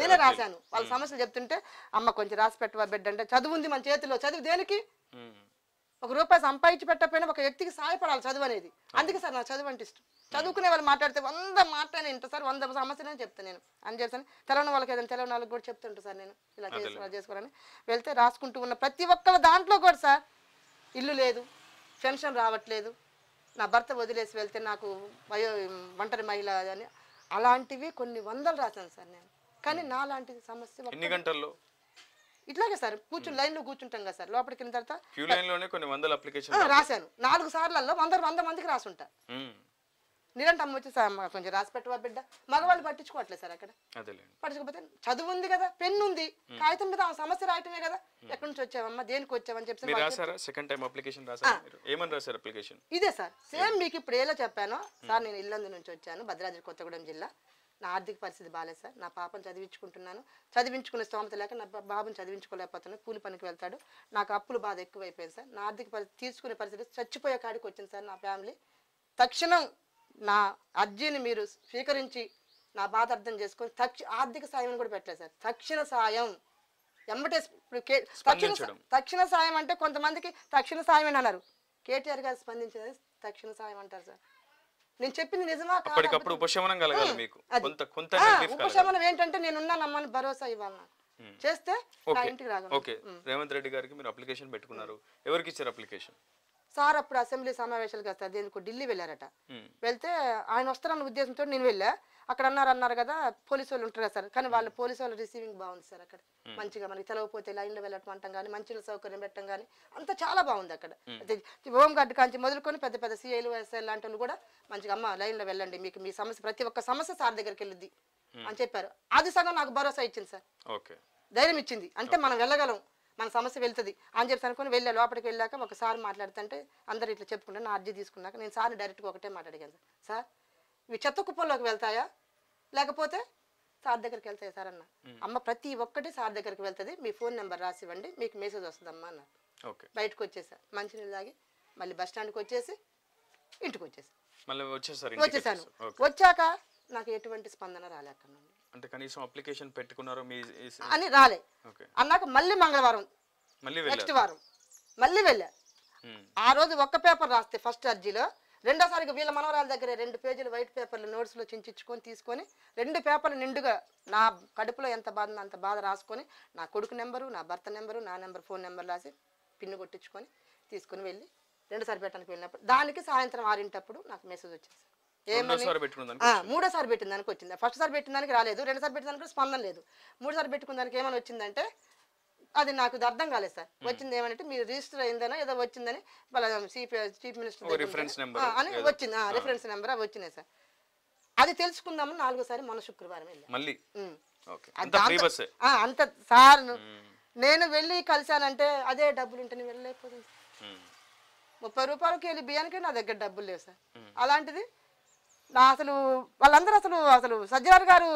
నేనే రాశాను వాళ్ళ సమస్యలు చెప్తుంటే అమ్మ కొంచెం రాసి పెట్టవా బిడ్డ అంటే చదువు ఉంది మన చేతిలో చదువు దేనికి ఒక రూపాయి సంపాదించి పెట్టకపోయినా ఒక వ్యక్తికి సహాయపడాలి చదువు అనేది అందుకే సార్ నాకు చదువు అంటే ఇష్టం చదువుకునే వాళ్ళు మాట్లాడితే వంద మాట్లాడిన ఇంట సార్ వంద అని చెప్తాను నేను అని చెప్తాను తెలవని వాళ్ళకి ఏదైనా తెలవని వాళ్ళకి కూడా చెప్తుంటా సార్ నేను ఇలా చేసుకో చేసుకోవాలని వెళ్తే రాసుకుంటూ ఉన్న ప్రతి ఒక్కళ్ళ దాంట్లో కూడా సార్ ఇల్లు లేదు పెన్షన్ రావట్లేదు నా భర్త వదిలేసి వెళ్తే నాకు వయో ఒంటరి మహిళ అని అలాంటివి కొన్ని వందలు రాశాను సార్ నేను కానీ నా లాంటి సమస్య ఎన్ని గంటల్లో ఇట్లాగే సార్ కూర్చుని లైన్ లో కూర్చుంటాం కదా సార్ లోపలికి వెళ్ళిన తర్వాత క్యూ లైన్ లోనే కొన్ని వందల అప్లికేషన్ రాశాను నాలుగు సార్లలో వంద వంద మందికి రాసుంటా నిరంటమ్మ వచ్చి సార్ కొంచెం రాసి పెట్టవా బిడ్డ మగవాళ్ళు పట్టించుకోవట్లేదు సార్ అక్కడ పట్టించకపోతే చదువు ఉంది కదా పెన్ను ఉంది కాగితం మీద సమస్య రాయటమే కదా ఎక్కడి నుంచి వచ్చావమ్మా దేనికి వచ్చావని చెప్పి సెకండ్ టైం అప్లికేషన్ ఏమని రాశారు అప్లికేషన్ ఇదే సార్ సేమ్ మీకు ఇప్పుడు ఎలా చెప్పానో సార్ నేను ఇల్లందు నుంచి వచ్చాను భద్రాద్రి కొత్తగూడెం జిల్లా నా ఆర్థిక పరిస్థితి బాగాలేదు సార్ నా పాపను చదివించుకుంటున్నాను చదివించుకునే స్తోమత లేక నా బాబుని చదివించుకోలేకపోతున్నాను కూలి పనికి వెళ్తాడు నాకు అప్పులు బాధ ఎక్కువైపోయింది సార్ నా ఆర్థిక పరిస్థితి తీసుకునే పరిస్థితి చచ్చిపోయే కాడికి వచ్చింది సార్ నా ఫ్యామిలీ తక్షణం నా అర్జీని మీరు స్వీకరించి నా బాధ అర్థం చేసుకొని తక్ష ఆర్థిక సాయం కూడా పెట్టలేదు సార్ తక్షణ సాయం ఎంబటే తక్షణ తక్షణ సాయం అంటే కొంతమందికి తక్షణ సాయం అని అన్నారు కేటీఆర్ గారు స్పందించేది తక్షణ సాయం అంటారు సార్ నేను చెప్పింది నిజమా అప్పటికప్పుడు ఉపశమనం కలగాలి మీకు కొంత కొంత ఉపశమనం ఏంటంటే నేను ఉన్నానమ్మని భరోసా ఇవ్వాలి చేస్తే ఇంటికి ఓకే రేవంత్ రెడ్డి గారికి మీరు అప్లికేషన్ పెట్టుకున్నారు ఎవరికి ఇచ్చారు అప్లికేషన్ సార్ అప్పుడు అసెంబ్లీ సమావేశాలకు వస్తారు దేనికి ఢిల్లీ వెళ్ళారట వెళ్తే ఆయన వస్తారన్న ఉద్దేశంతో నేను వెళ్ళా అక్కడ అన్నారు అన్నారు కదా పోలీసు వాళ్ళు ఉంటారు సార్ కానీ వాళ్ళ పోలీసు వాళ్ళ రిసీవింగ్ బాగుంది సార్ అక్కడ మంచిగా మనకి తెలవపోతే లైన్లో వెళ్ళటం అంటాం కానీ మంచి సౌకర్యం పెట్టడం కానీ అంతా చాలా బాగుంది అక్కడ హోమ్ గార్డ్ కాంచి మొదలుకొని పెద్ద పెద్ద సీఐలు వైఎస్ఐ లాంటి కూడా మంచిగా అమ్మ లైన్లో వెళ్ళండి మీకు మీ సమస్య ప్రతి ఒక్క సమస్య సార్ దగ్గరికి వెళ్ళింది అని చెప్పారు అది సగం నాకు భరోసా ఇచ్చింది సార్ ధైర్యం ఇచ్చింది అంటే మనం వెళ్ళగలం మన సమస్య వెళ్తుంది అని చెప్పి అనుకుని వెళ్ళా లోపలికి వెళ్ళాక ఒకసారి మాట్లాడుతుంటే అందరు ఇట్లా చెప్పుకుంటే నా అర్జీ తీసుకున్నాక నేను సార్ డైరెక్ట్గా ఒకటే మాట్లాడిగాను సార్ ఇవి చెత్త కుప్పంలోకి వెళ్తాయా లేకపోతే సార్ దగ్గరికి వెళ్తాయి సార్ అన్న అమ్మ ప్రతి ఒక్కటి సార్ దగ్గరికి వెళ్తుంది మీ ఫోన్ నెంబర్ రాసి ఇవ్వండి మీకు మెసేజ్ వస్తుందమ్మా అన్న బయటకు వచ్చేసా మంచినీళ్ళు తాగి మళ్ళీ బస్ స్టాండ్కి వచ్చేసి ఇంటికి వచ్చేసి మళ్ళీ వచ్చేసాను వచ్చాక నాకు ఎటువంటి స్పందన రాలేక నుండి అంటే కనీసం అప్లికేషన్ పెట్టుకున్నారు మీ అని రాలే అన్నాక మళ్ళీ మంగళవారం మళ్ళీ నెక్స్ట్ వారం మళ్ళీ వెళ్ళా ఆ రోజు ఒక్క పేపర్ రాస్తే ఫస్ట్ అర్జీలో రెండోసారికి వీళ్ళ మనవరాల దగ్గర రెండు పేజీలు వైట్ పేపర్లు నోట్స్లో చించుకొని తీసుకొని రెండు పేపర్లు నిండుగా నా కడుపులో ఎంత బాధ అంత బాధ రాసుకొని నా కొడుకు నెంబరు నా భర్త నెంబరు నా నెంబర్ ఫోన్ నెంబర్ రాసి పిన్ను కొట్టించుకొని తీసుకుని వెళ్ళి రెండోసారి పెట్టడానికి వెళ్ళినప్పుడు దానికి సాయంత్రం ఆరింటప్పుడు నాకు మెసేజ్ వచ్చేసి సార్ పెట్టిన దానికి వచ్చింది ఫస్ట్ సార్ పెట్టిన దానికి రాలేదు సార్ పెట్టిన దానికి స్పందన లేదు మూడు సార్ పెట్టుకున్న దానికి ఏమైనా వచ్చిందంటే అది నాకు అర్థం కాలేదు సార్ వచ్చింది ఏమంటే మీరు రిజిస్టర్ అయిందనో ఏదో వచ్చిందని చీఫ్ మినిస్టర్ అని వచ్చింది రిఫరెన్స్ నెంబర్ అవి వచ్చినాయి సార్ అది తెలుసుకుందాము నాలుగోసారి మన శుక్రవారం మళ్ళీ అంత సార్ నేను వెళ్ళి కలిశానంటే అదే డబ్బులు ఉంటే వెళ్ళలేకపోతుంది ముప్పై రూపాయలకి వెళ్ళి బియ్యానికి నా దగ్గర డబ్బులు లేవు సార్ అలాంటిది అసలు వాళ్ళందరూ అసలు అసలు సజ్జనార్ గారు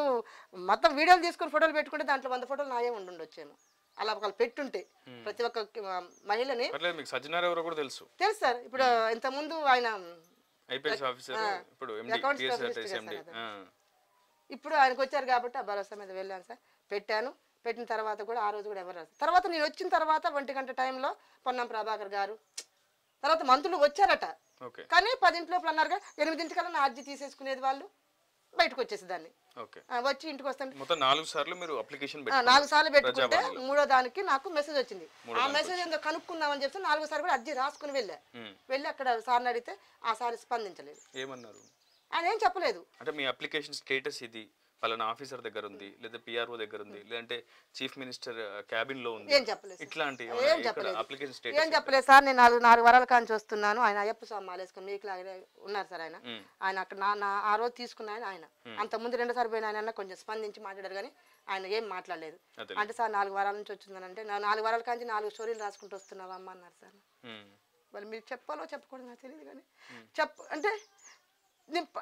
మొత్తం వీడియోలు తీసుకుని ఫోటోలు పెట్టుకుంటే దాంట్లో వంద ఫోటోలు నాయే ఉండుండొచ్చాను అలా ఒకళ్ళు పెట్టుంటే ప్రతి ఒక్క మహిళని సజ్జనార్ కూడా తెలుసు తెలుసు సార్ ఇప్పుడు ముందు ఆయన ఇప్పుడు ఇప్పుడు ఆయనకు వచ్చారు కాబట్టి ఆ భరోసా మీద వెళ్ళాను సార్ పెట్టాను పెట్టిన తర్వాత కూడా ఆ రోజు కూడా ఎవరు రాదు తర్వాత నేను వచ్చిన తర్వాత ఒంటి గంట టైంలో పొన్నం ప్రభాకర్ గారు తర్వాత మంత్రులు వచ్చారట కానీ పదింటి లోపల అన్నారు ఎనిమిదింటికల్లా నా అర్జీ తీసేసుకునేది వాళ్ళు బయటకు వచ్చేసేదాన్ని వచ్చి ఇంటికి వస్తాను నాలుగు సార్లు మీరు అప్లికేషన్ నాలుగు సార్లు పెట్టుకుంటే మూడో దానికి నాకు మెసేజ్ వచ్చింది ఆ మెసేజ్ ఏందో కనుక్కుందామని చెప్తే నాలుగో సార్ కూడా అర్జీ రాసుకుని వెళ్ళా వెళ్ళి అక్కడ సార్ని అడిగితే ఆ సార్ స్పందించలేదు ఏమన్నారు ఆయన ఏం చెప్పలేదు అంటే మీ అప్లికేషన్ స్టేటస్ ఇది పలానా ఆఫీసర్ దగ్గర ఉంది లేదా పిఆర్ఓ దగ్గర ఉంది లేదంటే చీఫ్ మినిస్టర్ క్యాబిన్ లో ఉంది ఏం చెప్పలేదు ఇట్లాంటి ఏం చెప్పలేదు ఏం చెప్పలేదు సార్ నేను నాలుగు నాలుగు వారాల వస్తున్నాను ఆయన అయ్యప్ప స్వామి మాలేసుకుని మీకు లాగే ఉన్నారు సార్ ఆయన ఆయన అక్కడ నా ఆ రోజు తీసుకున్న ఆయన ఆయన అంత ముందు రెండు సార్ పోయిన ఆయన కొంచెం స్పందించి మాట్లాడారు కానీ ఆయన ఏం మాట్లాడలేదు అంటే సార్ నాలుగు వారాల నుంచి వచ్చిందని అంటే నాలుగు వారాల కాంచి నాలుగు స్టోరీలు రాసుకుంటూ వస్తున్నావా అమ్మ అన్నారు సార్ మరి మీరు చెప్పాలో చెప్పకూడదు నాకు తెలియదు కానీ చెప్పు అంటే దింప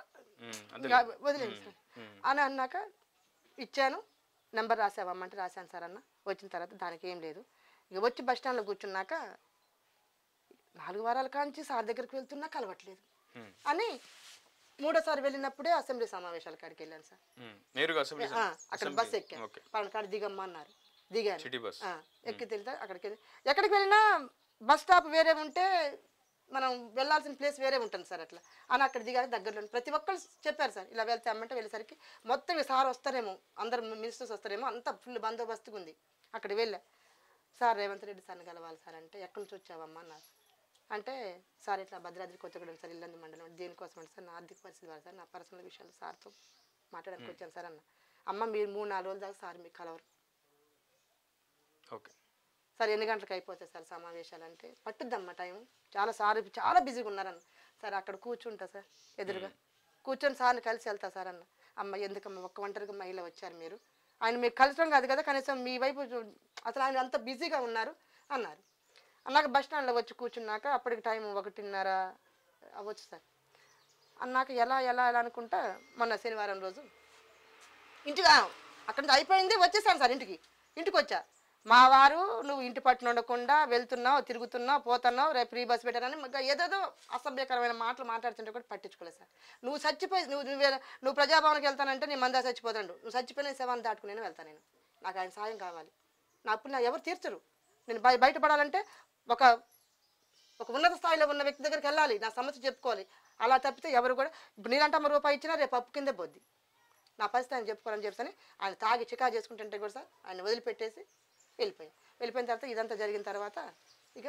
వదిలేదు సార్ అని అన్నాక ఇచ్చాను నెంబర్ రాసావమ్మంటే రాశాను సార్ అన్న వచ్చిన తర్వాత దానికి ఏం లేదు ఇక వచ్చి బస్ స్టాండ్లో కూర్చున్నాక నాలుగు వారాల కాంచి సార్ దగ్గరికి వెళ్తున్నా కలవట్లేదు అని మూడోసారి వెళ్ళినప్పుడే అసెంబ్లీ సమావేశాల కాడికి వెళ్ళాను సార్ అక్కడ బస్ ఎక్కాను పలానా దిగమ్మా అన్నారు దిగాను ఎక్కి తెలితే అక్కడికి ఎక్కడికి వెళ్ళినా బస్ స్టాప్ వేరే ఉంటే మనం వెళ్ళాల్సిన ప్లేస్ వేరే ఉంటుంది సార్ అట్లా అని అక్కడ దిగారు దగ్గరలో ప్రతి ఒక్కరు చెప్పారు సార్ ఇలా వెళ్తే అమ్మంటే వెళ్ళేసరికి మొత్తం సార్ వస్తారేమో అందరు మినిస్టర్స్ వస్తారేమో అంత ఫుల్ బందోబస్తుగా ఉంది అక్కడ వెళ్ళా సార్ రేవంత్ రెడ్డి సార్ని కలవాలి సార్ అంటే ఎక్కడి నుంచి వచ్చావమ్మా అన్నారు అంటే సార్ ఇట్లా భద్రాద్రికి కొత్తగూడెం సార్ ఇల్లందు మండలం దేనికోసం అంటే సార్ నా ఆర్థిక పరిస్థితి వాళ్ళు సార్ నా పర్సనల్ విషయాలు సార్తో మాట్లాడడానికి వచ్చాను సార్ అన్న అమ్మ మీరు మూడు నాలుగు రోజుల దాకా సార్ మీకు కలవరు ఓకే సార్ ఎన్ని గంటలకు అయిపోతాయి సార్ సమావేశాలు అంటే పట్టుద్దమ్మా టైం చాలా సార్ చాలా బిజీగా ఉన్నారన్న సార్ అక్కడ కూర్చుంటా సార్ ఎదురుగా కూర్చొని సార్ని కలిసి వెళ్తా సార్ అన్న అమ్మ ఎందుకమ్మ ఒక్క ఒంటరిగా మహిళ వచ్చారు మీరు ఆయన మీకు కలిసడం కాదు కదా కనీసం మీ వైపు అసలు ఆయన అంత బిజీగా ఉన్నారు అన్నారు అన్నాక బస్ స్టాండ్లో వచ్చి కూర్చున్నాక అప్పటికి టైం ఒకటిన్నర అవ్వచ్చు సార్ అన్నాక ఎలా ఎలా ఎలా అనుకుంటా మొన్న శనివారం రోజు ఇంటికి అక్కడ అయిపోయింది వచ్చేసాను సార్ ఇంటికి ఇంటికి వచ్చా మా వారు నువ్వు ఇంటి పట్టున ఉండకుండా వెళ్తున్నావు తిరుగుతున్నావు పోతున్నావు రేపు ఫ్రీ బస్ పెట్టారని ఏదేదో అసభ్యకరమైన మాటలు మాట్లాడుతుంటే కూడా పట్టించుకోలేదు సార్ నువ్వు చచ్చిపోయి నువ్వు నువ్వు నువ్వు ప్రజాభవన్కి వెళ్తానంటే నేను మందా చచ్చిపోతాడు నువ్వు చచ్చిపోయిన సేవాన్ని దాటుకుని నేను వెళ్తాను నేను నాకు ఆయన సాయం కావాలి నా అప్పుడు నా ఎవరు తీర్చరు నేను బయ బయటపడాలంటే ఒక ఒక ఉన్నత స్థాయిలో ఉన్న వ్యక్తి దగ్గరికి వెళ్ళాలి నా సమస్య చెప్పుకోవాలి అలా తప్పితే ఎవరు కూడా ఇప్పుడు రూపాయి ఇచ్చినా రేపు అప్పు కిందే పోద్ది నా పరిస్థితి ఆయన చెప్పుకోవాలని చెప్పి ఆయన తాగి చికా చేసుకుంటుంటే కూడా సార్ ఆయన వదిలిపెట్టేసి వెళ్ళిపోయాం వెళ్ళిపోయిన తర్వాత ఇదంతా జరిగిన తర్వాత ఇక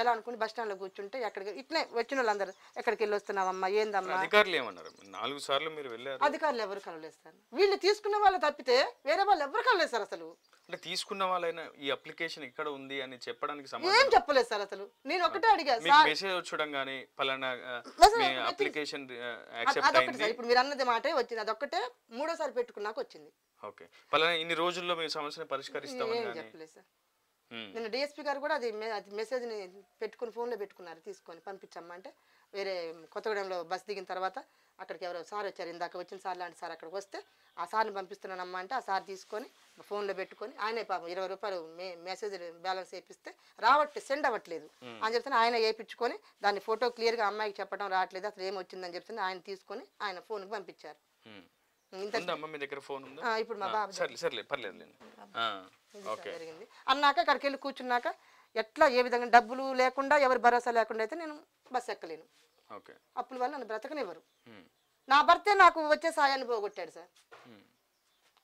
ఎలా అనుకుని బస్ లో కూర్చుంటే ఎక్కడికి ఇట్లే వచ్చిన వాళ్ళందరూ ఎక్కడికి వెళ్ళి వస్తున్నావమ్మా ఏందమ్మా అధికారులు ఏమన్నారు నాలుగు సార్లు మీరు వెళ్ళారు అధికారులు ఎవరు కలవలేదు వీళ్ళు తీసుకున్న వాళ్ళు తప్పితే వేరే వాళ్ళు ఎవరు కలవలేదు సార్ అసలు అంటే తీసుకున్న వాళ్ళైనా ఈ అప్లికేషన్ ఇక్కడ ఉంది అని చెప్పడానికి ఏం చెప్పలేదు సార్ అసలు నేను ఒకటే అడిగా మెసేజ్ వచ్చడం గానీ అప్లికేషన్ ఇప్పుడు మీరు అన్నది మాటే వచ్చింది ఒక్కటే మూడోసారి పెట్టుకున్నాక వచ్చింది ఓకే పలానా ఇన్ని రోజుల్లో మీ సమస్యను పరిష్కరిస్తామని చెప్పలేదు సార్ నిన్న డిఎస్పీ గారు కూడా అది అది మెసేజ్ని పెట్టుకుని ఫోన్లో పెట్టుకున్నారు తీసుకొని పంపించమ్మంటే వేరే కొత్తగూడెంలో బస్ దిగిన తర్వాత అక్కడికి ఎవరో సార్ వచ్చారు ఇందాక వచ్చిన సార్ లాంటి సార్ అక్కడికి వస్తే ఆ సార్ని పంపిస్తున్నానమ్మా అంటే ఆ సార్ తీసుకొని ఫోన్లో పెట్టుకొని ఆయనే పాపం ఇరవై రూపాయలు మే మెసేజ్ బ్యాలెన్స్ వేపిస్తే రావట్లేదు సెండ్ అవ్వట్లేదు అని చెప్తే ఆయన వేయించుకొని దాన్ని ఫోటో క్లియర్గా అమ్మాయికి చెప్పడం రావట్లేదు అసలు ఏమొచ్చిందని చెప్తుంది ఆయన తీసుకొని ఆయన ఫోన్కి పంపించారు దగ్గర ఫోన్ ఇప్పుడు మా బాబు జరిగింది అన్నాక అక్కడికి వెళ్ళి కూర్చున్నాక ఎట్లా ఏ విధంగా డబ్బులు లేకుండా ఎవరి భరోసా లేకుండా అయితే నేను బస్సు ఎక్కలేను అప్పుల వల్ల నన్ను బ్రతకనివ్వరు నా భర్తే నాకు వచ్చే సాయాన్ని పోగొట్టాడు సార్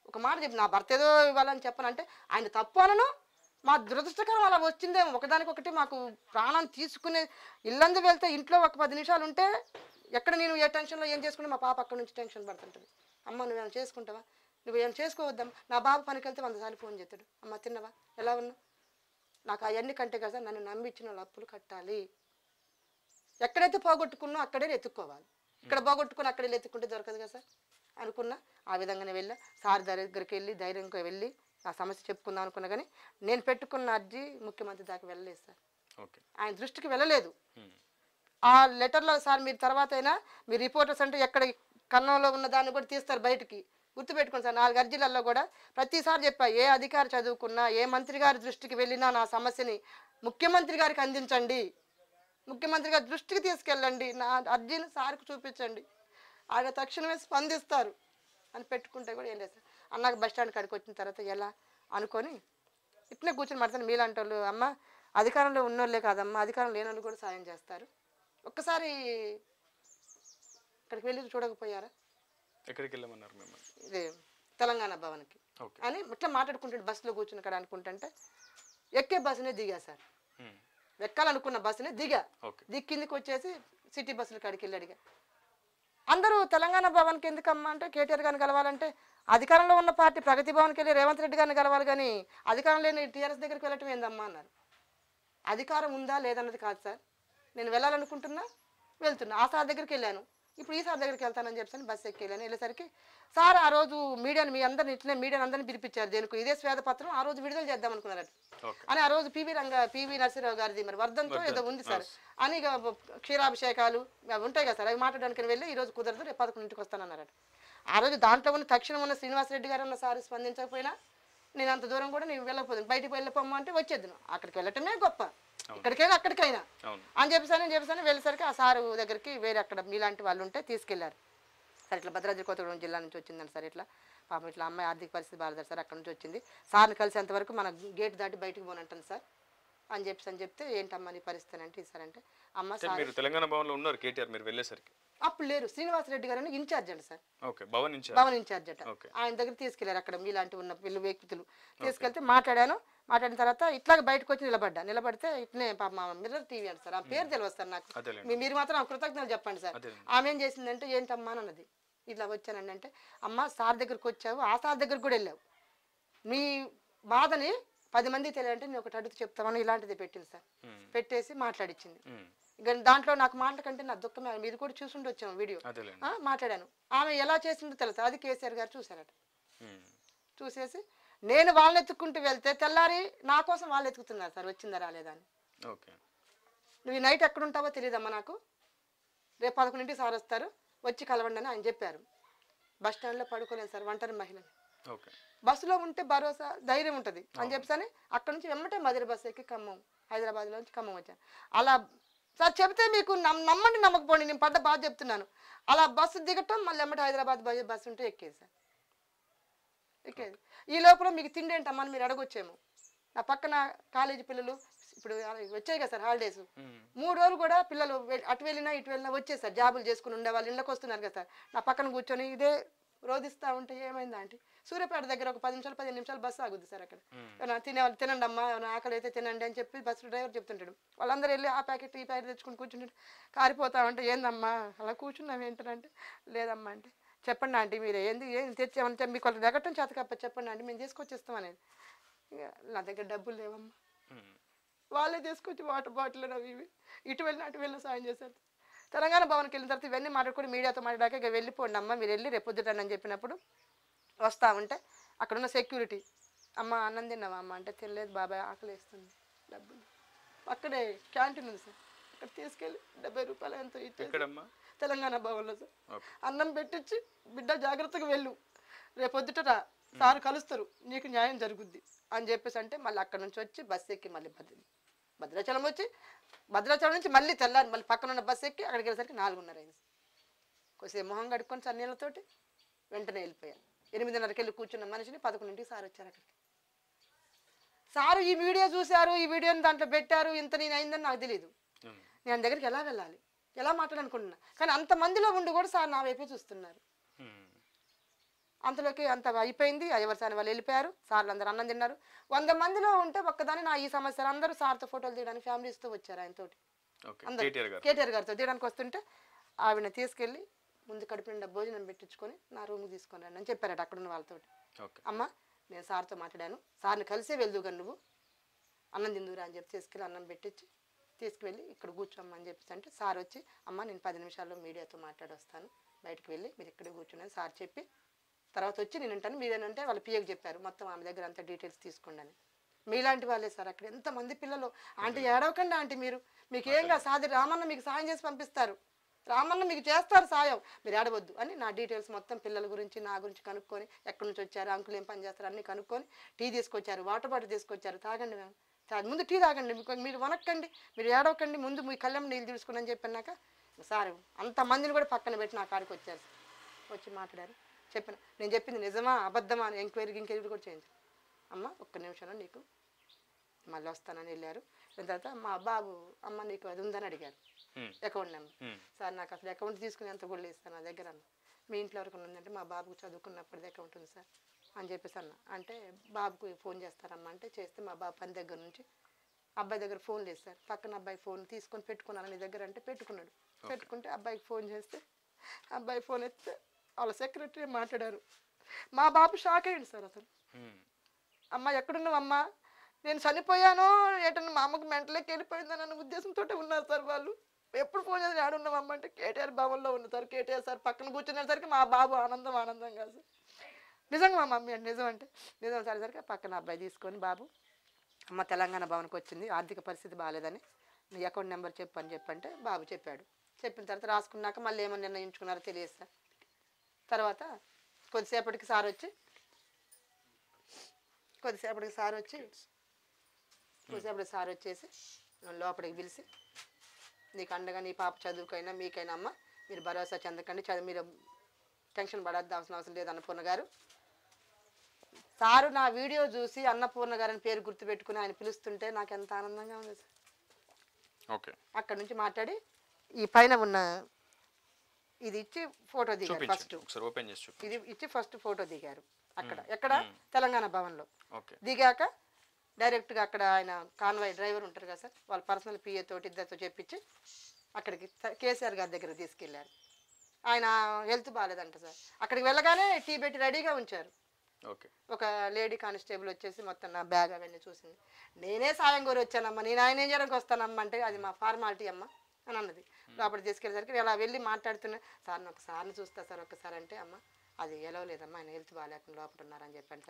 ఒక మాట చెప్పి నా భర్త ఏదో ఇవ్వాలని చెప్పనంటే ఆయన తప్పు అనను మా దురదృష్టకరం అలా వచ్చిందే ఒకదానికొకటి మాకు ప్రాణం తీసుకునే ఇల్లందు వెళ్తే ఇంట్లో ఒక పది నిమిషాలు ఉంటే ఎక్కడ నేను ఏ టెన్షన్లో ఏం చేసుకుని మా పాప అక్కడ నుంచి టెన్షన్ పడుతుంటుంది అమ్మ నువ్వేమైనా చేసుకుంటావా నువ్వు ఏం చేసుకోవద్దాం నా బాబు పనికి వెళ్తే వంద సార్లు ఫోన్ చేస్తాడు అమ్మ తిన్నవా ఎలా ఉన్నా నాకు అవన్నీ కంటే కదా నన్ను నమ్మించిన వాళ్ళు అప్పులు కట్టాలి ఎక్కడైతే పోగొట్టుకున్నా అక్కడే ఎత్తుక్కోవాలి ఇక్కడ పోగొట్టుకుని అక్కడే ఎత్తుకుంటే దొరకదు కదా సార్ అనుకున్నా ఆ విధంగానే వెళ్ళా సార్ దగ్గరికి వెళ్ళి ధైర్యంగా వెళ్ళి ఆ సమస్య చెప్పుకుందాం అనుకున్నా కానీ నేను పెట్టుకున్న అర్జీ ముఖ్యమంత్రి దాకా వెళ్ళలేదు సార్ ఆయన దృష్టికి వెళ్ళలేదు ఆ లెటర్లో సార్ మీరు తర్వాత అయినా మీ రిపోర్టర్స్ అంటే ఎక్కడ కన్నంలో ఉన్న దాన్ని కూడా తీస్తారు బయటికి గుర్తుపెట్టుకోండి సార్ నాలుగు అర్జీలలో కూడా ప్రతిసారి చెప్పా ఏ అధికారి చదువుకున్నా ఏ మంత్రి గారి దృష్టికి వెళ్ళినా నా సమస్యని ముఖ్యమంత్రి గారికి అందించండి ముఖ్యమంత్రి గారి దృష్టికి తీసుకెళ్ళండి నా అర్జీని సార్కు చూపించండి ఆయన తక్షణమే స్పందిస్తారు అని పెట్టుకుంటే కూడా ఏం లేదు అన్నాక బస్ స్టాండ్ కాడికి వచ్చిన తర్వాత ఎలా అనుకొని ఇట్లే కూర్చొని మాట్లాడతాను మీలాంటోళ్ళు వాళ్ళు అమ్మ అధికారంలో ఉన్నోళ్ళే కాదమ్మా అధికారం లేని వాళ్ళు కూడా సాయం చేస్తారు ఒక్కసారి అక్కడికి వెళ్ళి చూడకపోయారా ఎక్కడికి వెళ్ళమన్నారు మిమ్మల్ని ఇదే తెలంగాణ భవన్కి అని ఇట్లా మాట్లాడుకుంటాడు బస్సులో కూర్చుని అక్కడ అనుకుంటుంటే ఎక్కే బస్సునే దిగా సార్ ఎక్కాలనుకున్న బస్సునే దిగా ఓకే దిగి కిందికి వచ్చేసి సిటీ బస్సులు కాడికి వెళ్ళి అడిగా అందరూ తెలంగాణ భవన్కి ఎందుకమ్మా అంటే కేటీఆర్ గారిని కలవాలంటే అధికారంలో ఉన్న పార్టీ ప్రగతి భవన్కి వెళ్ళి రేవంత్ రెడ్డి గారిని కలవాలి కానీ అధికారం లేని టీఆర్ఎస్ దగ్గరికి వెళ్ళటం ఏందమ్మా అన్నారు అధికారం ఉందా లేదన్నది కాదు సార్ నేను వెళ్ళాలనుకుంటున్నా వెళ్తున్నా ఆ సార్ దగ్గరికి వెళ్ళాను ఇప్పుడు ఈ సార్ దగ్గరికి వెళ్తానని చెప్పి బస్సు ఎక్కి వెళ్ళాను వెళ్ళేసరికి సార్ ఆ రోజు మీడియాని మీ అందరిని ఇట్లనే మీడియాని అందరిని పిలిపించారు దేనికి ఇదే పత్రం ఆ రోజు విడుదల చేద్దాం అనుకున్నారు అని ఆ రోజు పివి రంగ పివి నరసింహరావు గారిది మరి వర్ధంతో ఏదో ఉంది సార్ అని క్షీరాభిషేకాలు అవి ఉంటాయి కదా సార్ అవి మాట్లాడడానికి వెళ్ళి ఈ రోజు కుదరదు రేపు పదకొండింటికి వస్తానన్నారట ఆ రోజు దాంట్లో ఉన్న తక్షణం ఉన్న శ్రీనివాసరెడ్డి గారు ఉన్న సార్ స్పందించకపోయినా నేను అంత దూరం కూడా నేను వెళ్ళకపోదు బయటికి వెళ్ళిపోమ్మంటే వచ్చేద్దును అక్కడికి వెళ్ళటమే గొప్ప ఇక్కడికైనా అక్కడికైనా అని చెప్పేసాను చెప్పేసాను వెళ్ళేసరికి ఆ సారు దగ్గరికి వేరే అక్కడ మీలాంటి వాళ్ళు ఉంటే తీసుకెళ్లారు సార్ ఇట్లా భద్రాద్రి కోతగూడెం జిల్లా నుంచి వచ్చిందండి సార్ ఇట్లా పాపం ఇట్లా అమ్మాయి ఆర్థిక పరిస్థితి బాగాలేదు సార్ అక్కడ నుంచి వచ్చింది సార్ని కలిసేంత వరకు మన గేట్ దాటి బయటకు పోనంటాను సార్ అని చెప్పేసి అని చెప్తే ఏంటమ్మా నీ పరిస్థితి అంటే ఇస్తారంటే అమ్మ తెలంగాణ భవన్లో ఉన్నారు కేటీఆర్ మీరు వెళ్ళేసరికి అప్పుడు లేరు శ్రీనివాసరెడ్డి గారు ఇన్ఛార్జ్ అండి సార్ భవన్ ఇన్ఛార్జ్ అంట ఆయన దగ్గర తీసుకెళ్లారు అక్కడ మీలాంటి ఉన్న పిల్లలు వ్యక్తులు తీసుకెళ్తే మాట్లాడాను మాట్లాడిన తర్వాత ఇట్లా బయటకు వచ్చి నిలబడ్డా నిలబడితే ఇట్లే మిర్రర్ టీవీ అండి సార్ ఆ పేరు తెలియదు సార్ నాకు మీరు మాత్రం కృతజ్ఞతలు చెప్పండి సార్ ఆమె ఏం చేసిందంటే ఏంటమ్మా అన్నది ఇట్లా వచ్చానండి అంటే అమ్మ సార్ దగ్గరకు వచ్చావు ఆ సార్ దగ్గరకు కూడా వెళ్ళావు మీ బాధని పది మంది తెలియాలంటే నేను ఒకటి అడుగు చెప్తామని ఇలాంటిది పెట్టింది సార్ పెట్టేసి మాట్లాడిచ్చింది దాంట్లో నాకు మాటల కంటే నా దుఃఖమే మీరు కూడా చూసుండి వచ్చాము వీడియో మాట్లాడాను ఆమె ఎలా చేసిందో తెలుసా అది కేసీఆర్ గారు చూశారట చూసేసి నేను వాళ్ళని ఎత్తుక్కుంటూ వెళ్తే తెల్లారి నా కోసం వాళ్ళు ఎత్తుకుతున్నారు సార్ వచ్చిందా రాలేదా అని నువ్వు నైట్ ఎక్కడుంటావో తెలియదమ్మా నాకు రేపు పదకొండింటికి సార్ వస్తారు వచ్చి కలవండి అని ఆయన చెప్పారు బస్ స్టాండ్లో పడుకోలేదు సార్ ఒంటరి మహిళని బస్సులో ఉంటే భరోసా ధైర్యం ఉంటుంది అని చెప్పి అక్కడ నుంచి వెంబటే మధుర బస్సు ఎక్కి ఖమ్మం హైదరాబాద్లో నుంచి ఖమ్మం వచ్చాను అలా సార్ చెబితే మీకు నమ్మండి నమ్మకపోండి నేను పడ్డ బాధ చెప్తున్నాను అలా బస్సు దిగటం మళ్ళీ ఎమ్మటి హైదరాబాద్ బస్సు ఉంటే ఎక్కేది సార్ ఎక్కేది ఈ లోపల మీకు తిండి ఏంటమ్మని మీరు అడగొచ్చేమో నా పక్కన కాలేజీ పిల్లలు ఇప్పుడు వచ్చాయి కదా సార్ హాలిడేస్ మూడు రోజులు కూడా పిల్లలు అటు వెళ్ళినా ఇటు వెళ్ళినా వచ్చేసారు జాబులు చేసుకుని ఉండే వాళ్ళు ఇళ్ళకి వస్తున్నారు కదా సార్ నా పక్కన కూర్చొని ఇదే రోధిస్తూ ఉంటే ఏమైందా అంటే సూర్యపేట దగ్గర ఒక పది నిమిషాలు పదిహేను నిమిషాలు బస్సు ఆగుద్ది సార్ అక్కడ ఏమైనా తినే తినండి అమ్మా ఏమైనా ఆకలి అయితే తినండి అని చెప్పి బస్సు డ్రైవర్ చెప్తుంటాడు వాళ్ళందరూ వెళ్ళి ఆ ప్యాకెట్ ఈ ప్యాకెట్ తెచ్చుకుని కూర్చుంటాడు కారిపోతా ఉంటే ఏందమ్మా అలా కూర్చున్నాం ఏంటంటే లేదమ్మా అంటే చెప్పండి ఆంటీ మీరు ఏంది ఏం తెచ్చామంటే మీకు వాళ్ళు దగ్గటం చేత కప్ప చెప్పండి ఆంటీ మేము తీసుకొచ్చేస్తాం అనేది నా దగ్గర డబ్బులు లేవమ్మా వాళ్ళే తీసుకొచ్చి వాటర్ బాటిల్ అవి ఇవి ఇటు వెళ్ళిన అటు వెళ్ళిన సాయం చేశారు తెలంగాణ భవన్కి వెళ్ళిన తర్వాత ఇవన్నీ మాట్లాడుకుని మీడియాతో మాట్లాడాక ఇక వెళ్ళిపోండి అమ్మ మీరు వెళ్ళి రేపు పొద్దుటండి అని చెప్పినప్పుడు వస్తా ఉంటే అక్కడున్న సెక్యూరిటీ అమ్మ అన్నం తిన్నావా అమ్మ అంటే తినలేదు బాబాయ్ ఆకలి వేస్తుంది డబ్బులు అక్కడే క్యాంటీన్ ఉంది సార్ అక్కడ తీసుకెళ్ళి డెబ్బై రూపాయలు ఎంతో తెలంగాణ భవన్లో సార్ అన్నం పెట్టించి బిడ్డ జాగ్రత్తగా వెళ్ళు రేపు పొద్దుట సార్ కలుస్తారు నీకు న్యాయం జరుగుద్ది అని చెప్పేసి అంటే మళ్ళీ అక్కడ నుంచి వచ్చి బస్సు ఎక్కి మళ్ళీ బదిలీ భద్రాచలం వచ్చి భద్రాచలం నుంచి మళ్ళీ తెల్లారి మళ్ళీ పక్కన ఉన్న బస్సు ఎక్కి అక్కడికి వెళ్ళేసరికి నాలుగున్నర అయింది కొద్దిసేపు మొహం కడుక్కొని చన్నీళ్ళతోటి వెంటనే వెళ్ళిపోయాను ఎనిమిదిన్నరకి వెళ్ళి కూర్చున్న మనిషిని పదకొండింటికి సార్ వచ్చారు అక్కడికి సారు ఈ వీడియో చూశారు ఈ వీడియోని దాంట్లో పెట్టారు ఇంత నేను అయిందని నాకు తెలియదు నేను దగ్గరికి ఎలా వెళ్ళాలి ఎలా మాట్లాడాలనుకుంటున్నా కానీ అంతమందిలో ఉండి కూడా సార్ నా వైపే చూస్తున్నారు అంతలోకి అంత అయిపోయింది ఎవరిసారి వాళ్ళు వెళ్ళిపోయారు సార్లు అందరు అన్నం తిన్నారు వంద మందిలో ఉంటే ఒక్కదాని నా ఈ సమస్యలు అందరూ సార్తో ఫోటోలు తీయడానికి ఫ్యామిలీస్తో వచ్చారు ఆయనతోటి అందరూ కేటీఆర్ గారితో తీయడానికి వస్తుంటే ఆవిడ తీసుకెళ్ళి ముందు కడుపు నిండా భోజనం పెట్టించుకొని నా రూమ్కి తీసుకొని రండి అని చెప్పారట అక్కడున్న వాళ్ళతోటి అమ్మ నేను సార్తో మాట్లాడాను సార్ని కలిసే వెళ్దుగా నువ్వు అన్నం తిందురా అని చెప్పి తీసుకెళ్ళి అన్నం పెట్టించి తీసుకువెళ్ళి ఇక్కడ కూర్చోమని చెప్పేసి అంటే సార్ వచ్చి అమ్మ నేను పది నిమిషాల్లో మీడియాతో మాట్లాడొస్తాను బయటకు వెళ్ళి మీరు ఇక్కడే కూర్చున్నాను సార్ చెప్పి తర్వాత వచ్చి నేను ఉంటాను మీరేనంటే వాళ్ళ పియ్యకు చెప్పారు మొత్తం ఆమె దగ్గర అంత డీటెయిల్స్ తీసుకోండి అని మీలాంటి వాళ్ళే సార్ అక్కడ ఎంతమంది పిల్లలు ఆంటీ ఏడవకండి ఆంటీ మీరు మీకు ఏం కాదు సాధి రామన్న మీకు సాయం చేసి పంపిస్తారు రామన్న మీకు చేస్తారు సాయం మీరు ఏడవద్దు అని నా డీటెయిల్స్ మొత్తం పిల్లల గురించి నా గురించి కనుక్కొని ఎక్కడి నుంచి వచ్చారు అంకులు ఏం పని చేస్తారు అన్నీ కనుక్కొని టీ తీసుకొచ్చారు వాటర్ బాటిల్ తీసుకొచ్చారు తాగండి మేము ముందు టీ తాగండి మీకు మీరు వనక్కండి మీరు ఏడవకండి ముందు మీ కళ్ళం నీళ్ళు తీసుకుని అని చెప్పినాక సార్ అంతమందిని కూడా పక్కన పెట్టి నా కాడికి వచ్చారు వచ్చి మాట్లాడారు చెప్పిన నేను చెప్పింది నిజమా అబద్ధమా అని ఎంక్వైరీ ఎంక్వైరీ కూడా చేయించు అమ్మ ఒక్క నిమిషంలో నీకు మళ్ళీ వస్తానని వెళ్ళారు దాని తర్వాత మా బాబు అమ్మ నీకు అది ఉందని అడిగారు అకౌంట్ నెంబర్ సార్ నాకు అసలు అకౌంట్ తీసుకుని ఎంత గుళ్ళు ఇస్తాను నా దగ్గర మీ ఇంట్లో వరకు ఉందంటే మా బాబుకు చదువుకున్నప్పటిది అకౌంట్ ఉంది సార్ అని చెప్పేసి అన్న అంటే బాబుకు ఫోన్ చేస్తారమ్మా అంటే చేస్తే మా బాబు పని దగ్గర నుంచి అబ్బాయి దగ్గర ఫోన్ లేదు సార్ పక్కన అబ్బాయి ఫోన్ తీసుకొని పెట్టుకున్నాను నీ దగ్గర అంటే పెట్టుకున్నాడు పెట్టుకుంటే అబ్బాయికి ఫోన్ చేస్తే అబ్బాయి ఫోన్ ఎత్తే వాళ్ళ సెక్రటరీ మాట్లాడారు మా బాబు షాక్ అయ్యింది సార్ అసలు అమ్మ ఎక్కడున్నావు అమ్మ నేను చనిపోయానో ఏంటన్నా మా అమ్మకు మెంటలేకి అన్న ఉద్దేశంతో ఉన్నారు సార్ వాళ్ళు ఎప్పుడు ఫోన్ చేసి ఆడున్నామమ్మ అంటే కేటీఆర్ భవన్లో ఉన్న సార్ కేటీఆర్ సార్ పక్కన కూర్చునేసరికి మా బాబు ఆనందం ఆనందం కాదు నిజంగా మా మమ్మీ అండి నిజం అంటే నిజం సరేసరికి పక్కన అబ్బాయి తీసుకొని బాబు అమ్మ తెలంగాణ భవన్కి వచ్చింది ఆర్థిక పరిస్థితి బాగాలేదని నీ అకౌంట్ నెంబర్ చెప్పని చెప్పంటే బాబు చెప్పాడు చెప్పిన తర్వాత రాసుకున్నాక మళ్ళీ ఏమైనా నిర్ణయించుకున్నారో తెలియదు సార్ తర్వాత కొద్దిసేపటికి సార్ వచ్చి కొద్దిసేపటికి సార్ వచ్చి కొద్దిసేపటికి సార్ వచ్చేసి లోపలికి పిలిచి నీకు అండగా నీ పాప చదువుకైనా మీకైనా అమ్మ మీరు భరోసా చెందకండి చదువు మీరు టెన్షన్ పడాల్సిన అవసరం లేదు అన్నపూర్ణ గారు సారు నా వీడియో చూసి అన్నపూర్ణ గారిని పేరు గుర్తుపెట్టుకుని ఆయన పిలుస్తుంటే నాకు ఎంత ఆనందంగా ఉంది సార్ ఓకే అక్కడ నుంచి మాట్లాడి ఈ పైన ఉన్న ఇది ఇచ్చి ఫోటో దిగారు ఫస్ట్ ఓపెన్ చేసి ఇది ఇచ్చి ఫస్ట్ ఫోటో దిగారు అక్కడ ఎక్కడ తెలంగాణ భవన్లో దిగాక డైరెక్ట్గా అక్కడ ఆయన కాన్వాయ్ డ్రైవర్ ఉంటారు కదా సార్ వాళ్ళ పర్సనల్ పిఏ తోటి ఇద్దరితో చెప్పించి అక్కడికి కేసీఆర్ గారి దగ్గర తీసుకెళ్ళారు ఆయన హెల్త్ బాగాలేదంట సార్ అక్కడికి వెళ్ళగానే టీ పెట్టి రెడీగా ఉంచారు ఒక లేడీ కానిస్టేబుల్ వచ్చేసి మొత్తం నా బ్యాగ్ అవన్నీ చూసింది నేనే సాయం కోరి వచ్చానమ్మా నేను ఆయన ఏం చేయడానికి వస్తానమ్మా అంటే అది మా ఫార్మాలిటీ అమ్మ అని అన్నది లోపల తీసుకెళ్ళేసరికి అలా వెళ్ళి మాట్లాడుతున్నా సార్ ఒకసారి సార్ని చూస్తా సార్ ఒకసారి అంటే అమ్మ అది లేదమ్మా ఆయన హెల్త్ బాగాలేకుండా లోపల ఉన్నారని చెప్పాను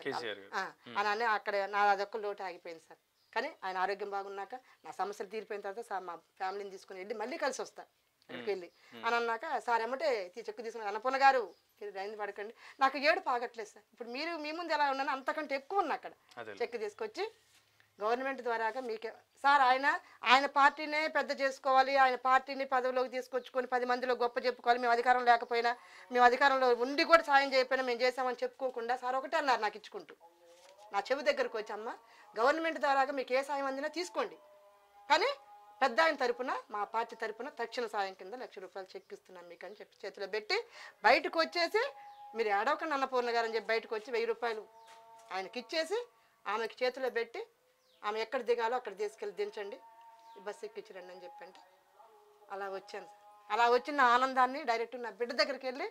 సార్ అని అక్కడ నా అదొక్క లోటు ఆగిపోయింది సార్ కానీ ఆయన ఆరోగ్యం బాగున్నాక నా సమస్యలు తీరిపోయిన తర్వాత సార్ మా ఫ్యామిలీని తీసుకుని వెళ్ళి మళ్ళీ కలిసి వస్తాను వెళ్ళి అని అన్నాక సార్ ఏమంటే చెక్కు తీసుకుని అన్నపూర్ణ గారు రైంది పడకండి నాకు ఏడు పాగట్లేదు సార్ ఇప్పుడు మీరు మీ ముందు ఎలా ఉన్నాను అంతకంటే ఎక్కువ ఉన్నా అక్కడ చెక్కు తీసుకొచ్చి గవర్నమెంట్ ద్వారాగా మీకే సార్ ఆయన ఆయన పార్టీనే పెద్ద చేసుకోవాలి ఆయన పార్టీని పదవిలోకి తీసుకొచ్చుకొని పది మందిలో గొప్ప చెప్పుకోవాలి మేము అధికారం లేకపోయినా మేము అధికారంలో ఉండి కూడా సాయం చేయకపోయినా మేము చేసామని చెప్పుకోకుండా సార్ ఒకటే అన్నారు నాకు ఇచ్చుకుంటూ నా చెవి దగ్గరకు అమ్మ గవర్నమెంట్ ద్వారాగా మీకు ఏ సాయం అందినా తీసుకోండి కానీ పెద్ద ఆయన తరపున మా పార్టీ తరపున తక్షణ సాయం కింద లక్ష రూపాయలు చెక్ ఇస్తున్నాం మీకు అని చెప్పి చేతిలో పెట్టి బయటకు వచ్చేసి మీరు ఏడవకండి అన్నపూర్ణ గారు అని చెప్పి బయటకు వచ్చి వెయ్యి రూపాయలు ఆయనకి ఇచ్చేసి ఆమెకి చేతిలో పెట్టి ఆమె ఎక్కడ దిగాలో అక్కడ తీసుకెళ్ళి దించండి బస్సు ఎక్కించరండి అని చెప్పండి అలా వచ్చాను అలా వచ్చిన ఆనందాన్ని డైరెక్ట్ నా బిడ్డ దగ్గరికి వెళ్ళి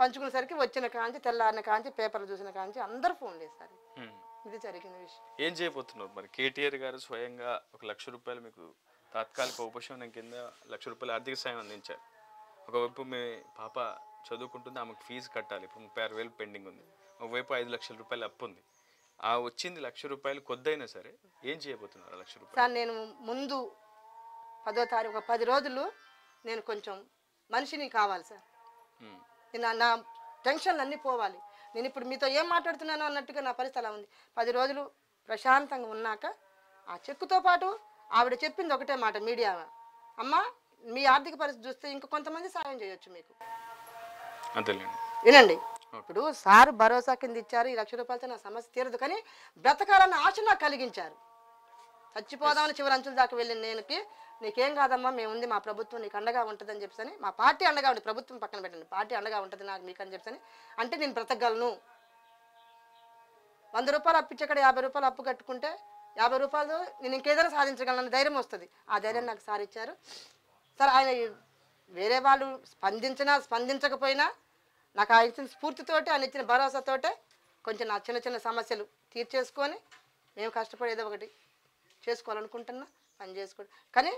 పంచుకునేసరికి వచ్చిన కాంచి తెల్లారిన కాంచి పేపర్లు చూసిన కాంచి అందరు ఫోన్ చేశారు ఇది జరిగిన విషయం ఏం చేయబోతున్నారు మరి కేటీఆర్ గారు స్వయంగా ఒక లక్ష రూపాయలు మీకు తాత్కాలిక ఉపశమనం కింద లక్ష రూపాయలు ఆర్థిక సాయం అందించారు ఒకవైపు మీ పాప చదువుకుంటుంది ఆమెకు ఫీజు కట్టాలి ఇప్పుడు ముప్పై ఆరు వేలు పెండింగ్ ఉంది ఒకవైపు ఐదు లక్షల రూపాయలు అప్పు ఉంది ఆ వచ్చింది లక్ష రూపాయలు కొద్దైనా సరే ఏం చేయబోతున్నారు లక్ష రూపాయలు సార్ నేను ముందు పదో తారీఖు ఒక పది రోజులు నేను కొంచెం మనిషిని కావాలి సార్ నా నా టెన్షన్లు అన్నీ పోవాలి నేను ఇప్పుడు మీతో ఏం మాట్లాడుతున్నాను అన్నట్టుగా నా పరిస్థితి అలా ఉంది పది రోజులు ప్రశాంతంగా ఉన్నాక ఆ చెక్కుతో పాటు ఆవిడ చెప్పింది ఒకటే మాట మీడియా అమ్మ మీ ఆర్థిక పరిస్థితి చూస్తే ఇంకా కొంతమంది సాయం చేయొచ్చు మీకు వినండి ఇప్పుడు సార్ భరోసా కింద ఇచ్చారు ఈ లక్ష రూపాయలతో నా సమస్య తీరదు కానీ బ్రతకాలన్న ఆశ నాకు కలిగించారు చచ్చిపోదామని చివరి అంచుల దాకా వెళ్ళిన నేనుకి నీకేం కాదమ్మా మేము ఉంది మా ప్రభుత్వం నీకు అండగా ఉంటుందని చెప్పని మా పార్టీ అండగా ఉంటుంది ప్రభుత్వం పక్కన పెట్టండి పార్టీ అండగా ఉంటుంది నాకు మీకు అని చెప్పని అంటే నేను బ్రతకగలను వంద రూపాయలు అప్పించక్కడ యాభై రూపాయలు అప్పు కట్టుకుంటే యాభై రూపాయలు నేను ఇంకేదైనా సాధించగలను ధైర్యం వస్తుంది ఆ ధైర్యం నాకు సార్ ఇచ్చారు సార్ ఆయన వేరే వాళ్ళు స్పందించినా స్పందించకపోయినా నాకు ఆయన ఇచ్చిన స్ఫూర్తితోటి ఆయన ఇచ్చిన భరోసాతోటే కొంచెం నా చిన్న చిన్న సమస్యలు తీర్చేసుకొని మేము కష్టపడేదో ఒకటి చేసుకోవాలనుకుంటున్నా పని చేసుకోండి కానీ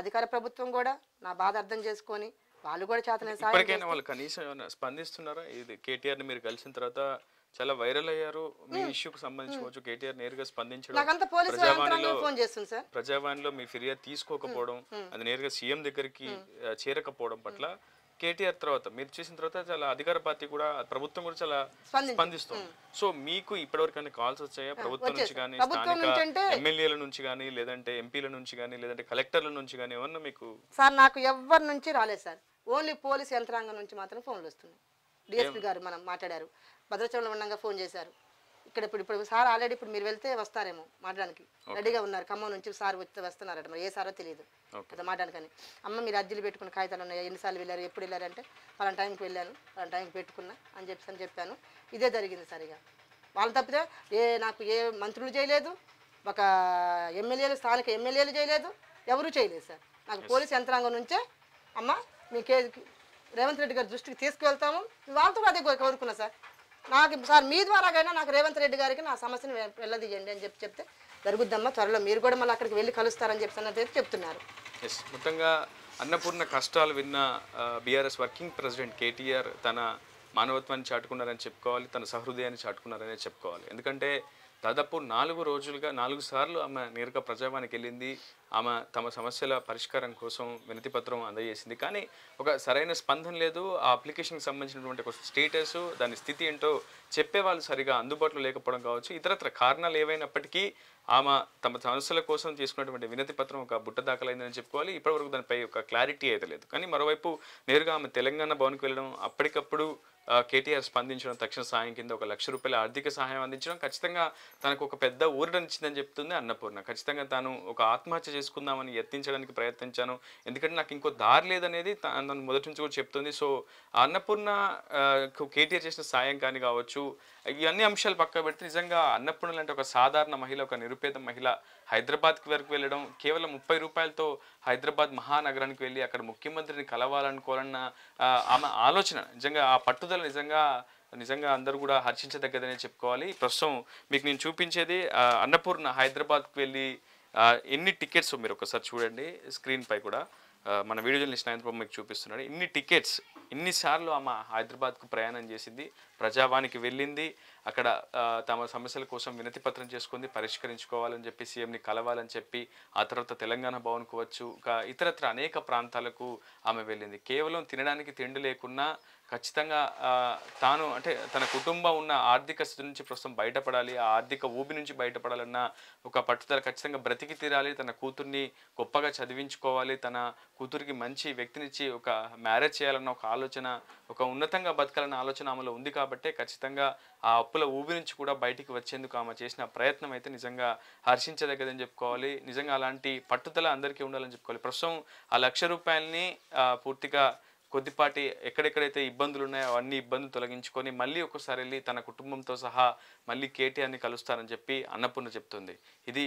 అధికార ప్రభుత్వం కూడా నా బాధ అర్థం చేసుకొని వాళ్ళు కూడా చేతనే ఇప్పటికైనా వాళ్ళు కనీసం స్పందిస్తున్నారా ఇది కేటీఆర్ని మీరు కలిసిన తర్వాత చాలా వైరల్ అయ్యారు మీ ఇష్యూకి సంబంధించవచ్చు కేటీఆర్ నేరుగా స్పందించడం ఫోన్ చేస్తుంది సార్ ప్రజావాణిలో మీ ఫిర్యాదు తీసుకోకపోవడం అది నేరుగా సీఎం దగ్గరికి చేరకపోవడం పట్ల కేటీఆర్ తర్వాత మీరు చేసిన తర్వాత చాలా అధికార పార్టీ కూడా ప్రభుత్వం కూడా చాలా స్పందిస్తుంది సో మీకు ఇప్పటివరకు కాల్స్ వచ్చాయా ప్రభుత్వం నుంచి కానీ స్థానిక ఎమ్మెల్యేల నుంచి కానీ లేదంటే ఎంపీల నుంచి కానీ లేదంటే కలెక్టర్ల నుంచి కానీ ఏమన్నా మీకు సార్ నాకు ఎవరి నుంచి రాలేదు సార్ ఓన్లీ పోలీస్ యంత్రాంగం నుంచి మాత్రం ఫోన్లు వస్తున్నాయి డిఎస్పీ గారు మనం మాట్లాడారు భద్రాచలంలో ఉండగా ఫోన్ చేశారు ఇక్కడ ఇప్పుడు ఇప్పుడు సార్ ఆల్రెడీ ఇప్పుడు మీరు వెళ్తే వస్తారేమో మాట్లాడడానికి రెడీగా ఉన్నారు ఖమ్మం నుంచి సార్ వచ్చి వస్తున్నారట మరి ఏ సారో తెలియదు కదా మాట్లాడకని అమ్మ మీరు అర్జీలు పెట్టుకున్న కాగితాలు ఉన్నాయి ఎన్నిసార్లు వెళ్ళారు ఎప్పుడు వెళ్ళారంటే పలాన టైంకి వెళ్ళాను పలానా టైంకి పెట్టుకున్నా అని చెప్పి అని చెప్పాను ఇదే జరిగింది సరిగా వాళ్ళు తప్పితే ఏ నాకు ఏ మంత్రులు చేయలేదు ఒక ఎమ్మెల్యేలు స్థానిక ఎమ్మెల్యేలు చేయలేదు ఎవరూ చేయలేదు సార్ నాకు పోలీస్ యంత్రాంగం నుంచే అమ్మ మీ కేసు రేవంత్ రెడ్డి గారి దృష్టికి తీసుకువెళ్తాము వాళ్ళతో అదే కోరుకున్నా సార్ నాకు సార్ మీ ద్వారాగైనా నాకు రేవంత్ రెడ్డి గారికి నా సమస్యను వెళ్ళదియండి అని చెప్పి చెప్తే జరుగుద్దమ్మా త్వరలో మీరు కూడా మళ్ళీ అక్కడికి వెళ్ళి కలుస్తారని చెప్పి అన్నది చెప్తున్నారు ఎస్ మొత్తంగా అన్నపూర్ణ కష్టాలు విన్న బీఆర్ఎస్ వర్కింగ్ ప్రెసిడెంట్ కేటీఆర్ తన మానవత్వాన్ని చాటుకున్నారని చెప్పుకోవాలి తన సహృదయాన్ని చాటుకున్నారనే చెప్పుకోవాలి ఎందుకంటే దాదాపు నాలుగు రోజులుగా నాలుగు సార్లు ఆమె నేరుగా ప్రజావానికి వెళ్ళింది ఆమె తమ సమస్యల పరిష్కారం కోసం వినతి పత్రం అందజేసింది కానీ ఒక సరైన స్పందన లేదు ఆ అప్లికేషన్కి సంబంధించినటువంటి ఒక స్టేటస్ దాని స్థితి ఏంటో చెప్పేవాళ్ళు సరిగా అందుబాటులో లేకపోవడం కావచ్చు ఇతరత్ర కారణాలు ఏవైనప్పటికీ ఆమె తమ సమస్యల కోసం చేసుకున్నటువంటి వినతి పత్రం ఒక బుట్ట దాఖలైందని చెప్పుకోవాలి ఇప్పటివరకు దానిపై ఒక క్లారిటీ అయితే లేదు కానీ మరోవైపు నేరుగా ఆమె తెలంగాణ భవన్కి వెళ్ళడం అప్పటికప్పుడు కేటీఆర్ స్పందించడం తక్షణ సాయం కింద ఒక లక్ష రూపాయల ఆర్థిక సహాయం అందించడం ఖచ్చితంగా తనకు ఒక పెద్ద ఊరటనిచ్చిందని చెప్తుంది అన్నపూర్ణ ఖచ్చితంగా తాను ఒక ఆత్మహత్య చేసుకుందామని యత్నించడానికి ప్రయత్నించాను ఎందుకంటే నాకు ఇంకో దారి లేదనేది తను మొదటి నుంచి కూడా చెప్తుంది సో అన్నపూర్ణ కేటీఆర్ చేసిన సాయం కానీ కావచ్చు ఇవన్నీ అంశాలు పక్క పెడితే నిజంగా అన్నపూర్ణ లాంటి ఒక సాధారణ మహిళ ఒక నిరుపేద మహిళ హైదరాబాద్కి వరకు వెళ్ళడం కేవలం ముప్పై రూపాయలతో హైదరాబాద్ మహానగరానికి వెళ్ళి అక్కడ ముఖ్యమంత్రిని కలవాలనుకోవాలన్న ఆమె ఆలోచన నిజంగా ఆ పట్టుదల నిజంగా నిజంగా అందరూ కూడా హర్షించదగ్గదనే చెప్పుకోవాలి ప్రస్తుతం మీకు నేను చూపించేది అన్నపూర్ణ హైదరాబాద్కి వెళ్ళి ఎన్ని టికెట్స్ మీరు ఒకసారి చూడండి స్క్రీన్పై కూడా మన వీడియో జర్నలిస్ట్ మీకు చూపిస్తున్నాడు ఇన్ని టికెట్స్ ఇన్నిసార్లు ఆమె హైదరాబాద్కు ప్రయాణం చేసింది ప్రజావానికి వెళ్ళింది అక్కడ తమ సమస్యల కోసం వినతి పత్రం చేసుకుంది పరిష్కరించుకోవాలని చెప్పి సీఎంని కలవాలని చెప్పి ఆ తర్వాత తెలంగాణ భవన్కు వచ్చు ఇతరత్ర అనేక ప్రాంతాలకు ఆమె వెళ్ళింది కేవలం తినడానికి తిండి లేకున్నా ఖచ్చితంగా తాను అంటే తన కుటుంబం ఉన్న ఆర్థిక స్థితి నుంచి ప్రస్తుతం బయటపడాలి ఆ ఆర్థిక ఊబి నుంచి బయటపడాలన్న ఒక పట్టుదల ఖచ్చితంగా బ్రతికి తీరాలి తన కూతుర్ని గొప్పగా చదివించుకోవాలి తన కూతురికి మంచి వ్యక్తినిచ్చి ఒక మ్యారేజ్ చేయాలన్న ఒక ఆలోచన ఒక ఉన్నతంగా బతకాలన్న ఆలోచన ఆమెలో ఉంది కాబట్టి కాబట్టే ఖచ్చితంగా ఆ అప్పుల ఊబి నుంచి కూడా బయటికి వచ్చేందుకు ఆమె చేసిన ప్రయత్నం అయితే నిజంగా హర్షించదగ్గదని చెప్పుకోవాలి నిజంగా అలాంటి పట్టుదల అందరికీ ఉండాలని చెప్పుకోవాలి ప్రస్తుతం ఆ లక్ష రూపాయలని పూర్తిగా కొద్దిపాటి ఎక్కడెక్కడైతే ఇబ్బందులు ఉన్నాయో అన్ని ఇబ్బందులు తొలగించుకొని మళ్ళీ ఒకసారి వెళ్ళి తన కుటుంబంతో సహా మళ్ళీ కేటీఆర్ని కలుస్తానని చెప్పి అన్నపూర్ణ చెప్తుంది ఇది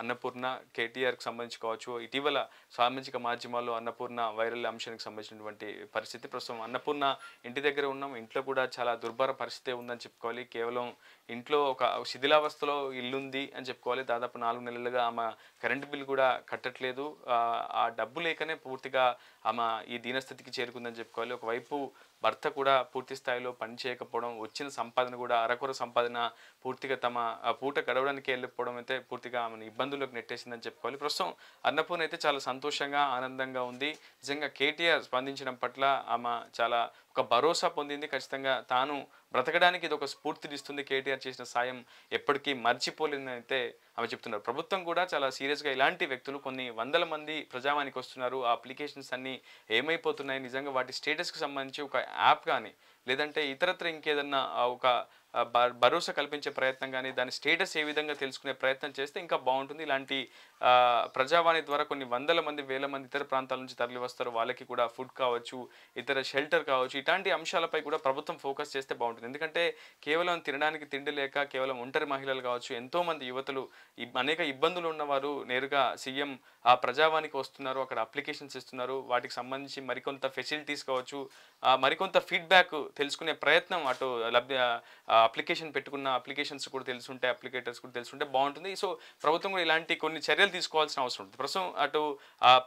అన్నపూర్ణ కేటీఆర్కి సంబంధించి కావచ్చు ఇటీవల సామాజిక మాధ్యమాల్లో అన్నపూర్ణ వైరల్ అంశానికి సంబంధించినటువంటి పరిస్థితి ప్రస్తుతం అన్నపూర్ణ ఇంటి దగ్గర ఉన్నాం ఇంట్లో కూడా చాలా దుర్భర పరిస్థితి ఉందని చెప్పుకోవాలి కేవలం ఇంట్లో ఒక శిథిలావస్థలో ఇల్లుంది అని చెప్పుకోవాలి దాదాపు నాలుగు నెలలుగా ఆమె కరెంటు బిల్ కూడా కట్టట్లేదు ఆ డబ్బు లేకనే పూర్తిగా ఆమె ఈ దీనస్థితికి చేరుకుందని చెప్పుకోవాలి ఒకవైపు భర్త కూడా పూర్తి స్థాయిలో పని చేయకపోవడం వచ్చిన సంపాదన కూడా అరకొర సంపాదన పూర్తిగా తమ ఆ పూట గడవడానికి వెళ్ళిపోవడం అయితే పూర్తిగా ఆమెను ఇబ్బందులకు నెట్టేసిందని చెప్పుకోవాలి ప్రస్తుతం అన్నపూర్ణ అయితే చాలా సంతోషంగా ఆనందంగా ఉంది నిజంగా కేటీఆర్ స్పందించడం పట్ల ఆమె చాలా ఒక భరోసా పొందింది ఖచ్చితంగా తాను బ్రతకడానికి ఇది ఒక స్ఫూర్తినిస్తుంది కేటీఆర్ చేసిన సాయం ఎప్పటికీ మర్చిపోలేదని అయితే ఆమె చెప్తున్నారు ప్రభుత్వం కూడా చాలా సీరియస్గా ఇలాంటి వ్యక్తులు కొన్ని వందల మంది ప్రజావానికి వస్తున్నారు ఆ అప్లికేషన్స్ అన్నీ ఏమైపోతున్నాయి నిజంగా వాటి స్టేటస్కి సంబంధించి ఒక యాప్ కానీ లేదంటే ఇతరత్ర ఇంకేదన్నా ఒక భరోసా కల్పించే ప్రయత్నం కానీ దాని స్టేటస్ ఏ విధంగా తెలుసుకునే ప్రయత్నం చేస్తే ఇంకా బాగుంటుంది ఇలాంటి ప్రజావాణి ద్వారా కొన్ని వందల మంది వేల మంది ఇతర ప్రాంతాల నుంచి తరలి వస్తారు వాళ్ళకి కూడా ఫుడ్ కావచ్చు ఇతర షెల్టర్ కావచ్చు ఇలాంటి అంశాలపై కూడా ప్రభుత్వం ఫోకస్ చేస్తే బాగుంటుంది ఎందుకంటే కేవలం తినడానికి తిండి లేక కేవలం ఒంటరి మహిళలు కావచ్చు ఎంతోమంది యువతలు అనేక ఇబ్బందులు ఉన్నవారు నేరుగా సీఎం ఆ ప్రజావానికి వస్తున్నారు అక్కడ అప్లికేషన్స్ ఇస్తున్నారు వాటికి సంబంధించి మరికొంత ఫెసిలిటీస్ కావచ్చు మరికొంత ఫీడ్బ్యాక్ తెలుసుకునే ప్రయత్నం అటు లబ్ధి అప్లికేషన్ పెట్టుకున్న అప్లికేషన్స్ కూడా తెలుసుంటే అప్లికేటర్స్ కూడా తెలుసుంటే బాగుంటుంది సో ప్రభుత్వం కూడా ఇలాంటి కొన్ని చర్యలు తీసుకోవాల్సిన అవసరం ఉంటుంది ప్రస్తుతం అటు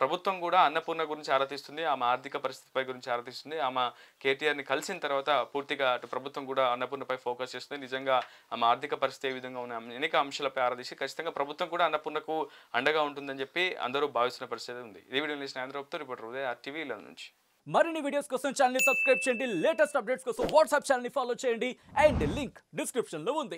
ప్రభుత్వం కూడా అన్నపూర్ణ గురించి ఆరాధిస్తుంది ఆమె ఆర్థిక పరిస్థితిపై గురించి ఆరాధిస్తుంది ఆమె కేటీఆర్ని కలిసిన తర్వాత పూర్తిగా అటు ప్రభుత్వం కూడా అన్నపూర్ణపై ఫోకస్ చేస్తుంది నిజంగా ఆమె ఆర్థిక పరిస్థితి ఏ విధంగా ఉన్న అనేక అంశాలపై ఆరాధిస్తే ఖచ్చితంగా ప్రభుత్వం కూడా అన్నపూర్ణకు అండగా ఉంటుందని చెప్పి అందరూ భావిస్తున్న పరిస్థితి ఉంది ఇదే వీడియో లేచిన ఆంధ్రప్రభుతో రిపోర్టర్ ఉదయ టీవీలో నుంచి మరిన్ని వీడియోస్ కోసం ఛానల్ సబ్స్క్రైబ్ చేయండి లేటెస్ట్ అప్డేట్స్ కోసం వాట్సాప్ ఛానల్ ఫాలో చేయండి అండ్ లింక్ డిస్క్రిప్షన్లో ఉంది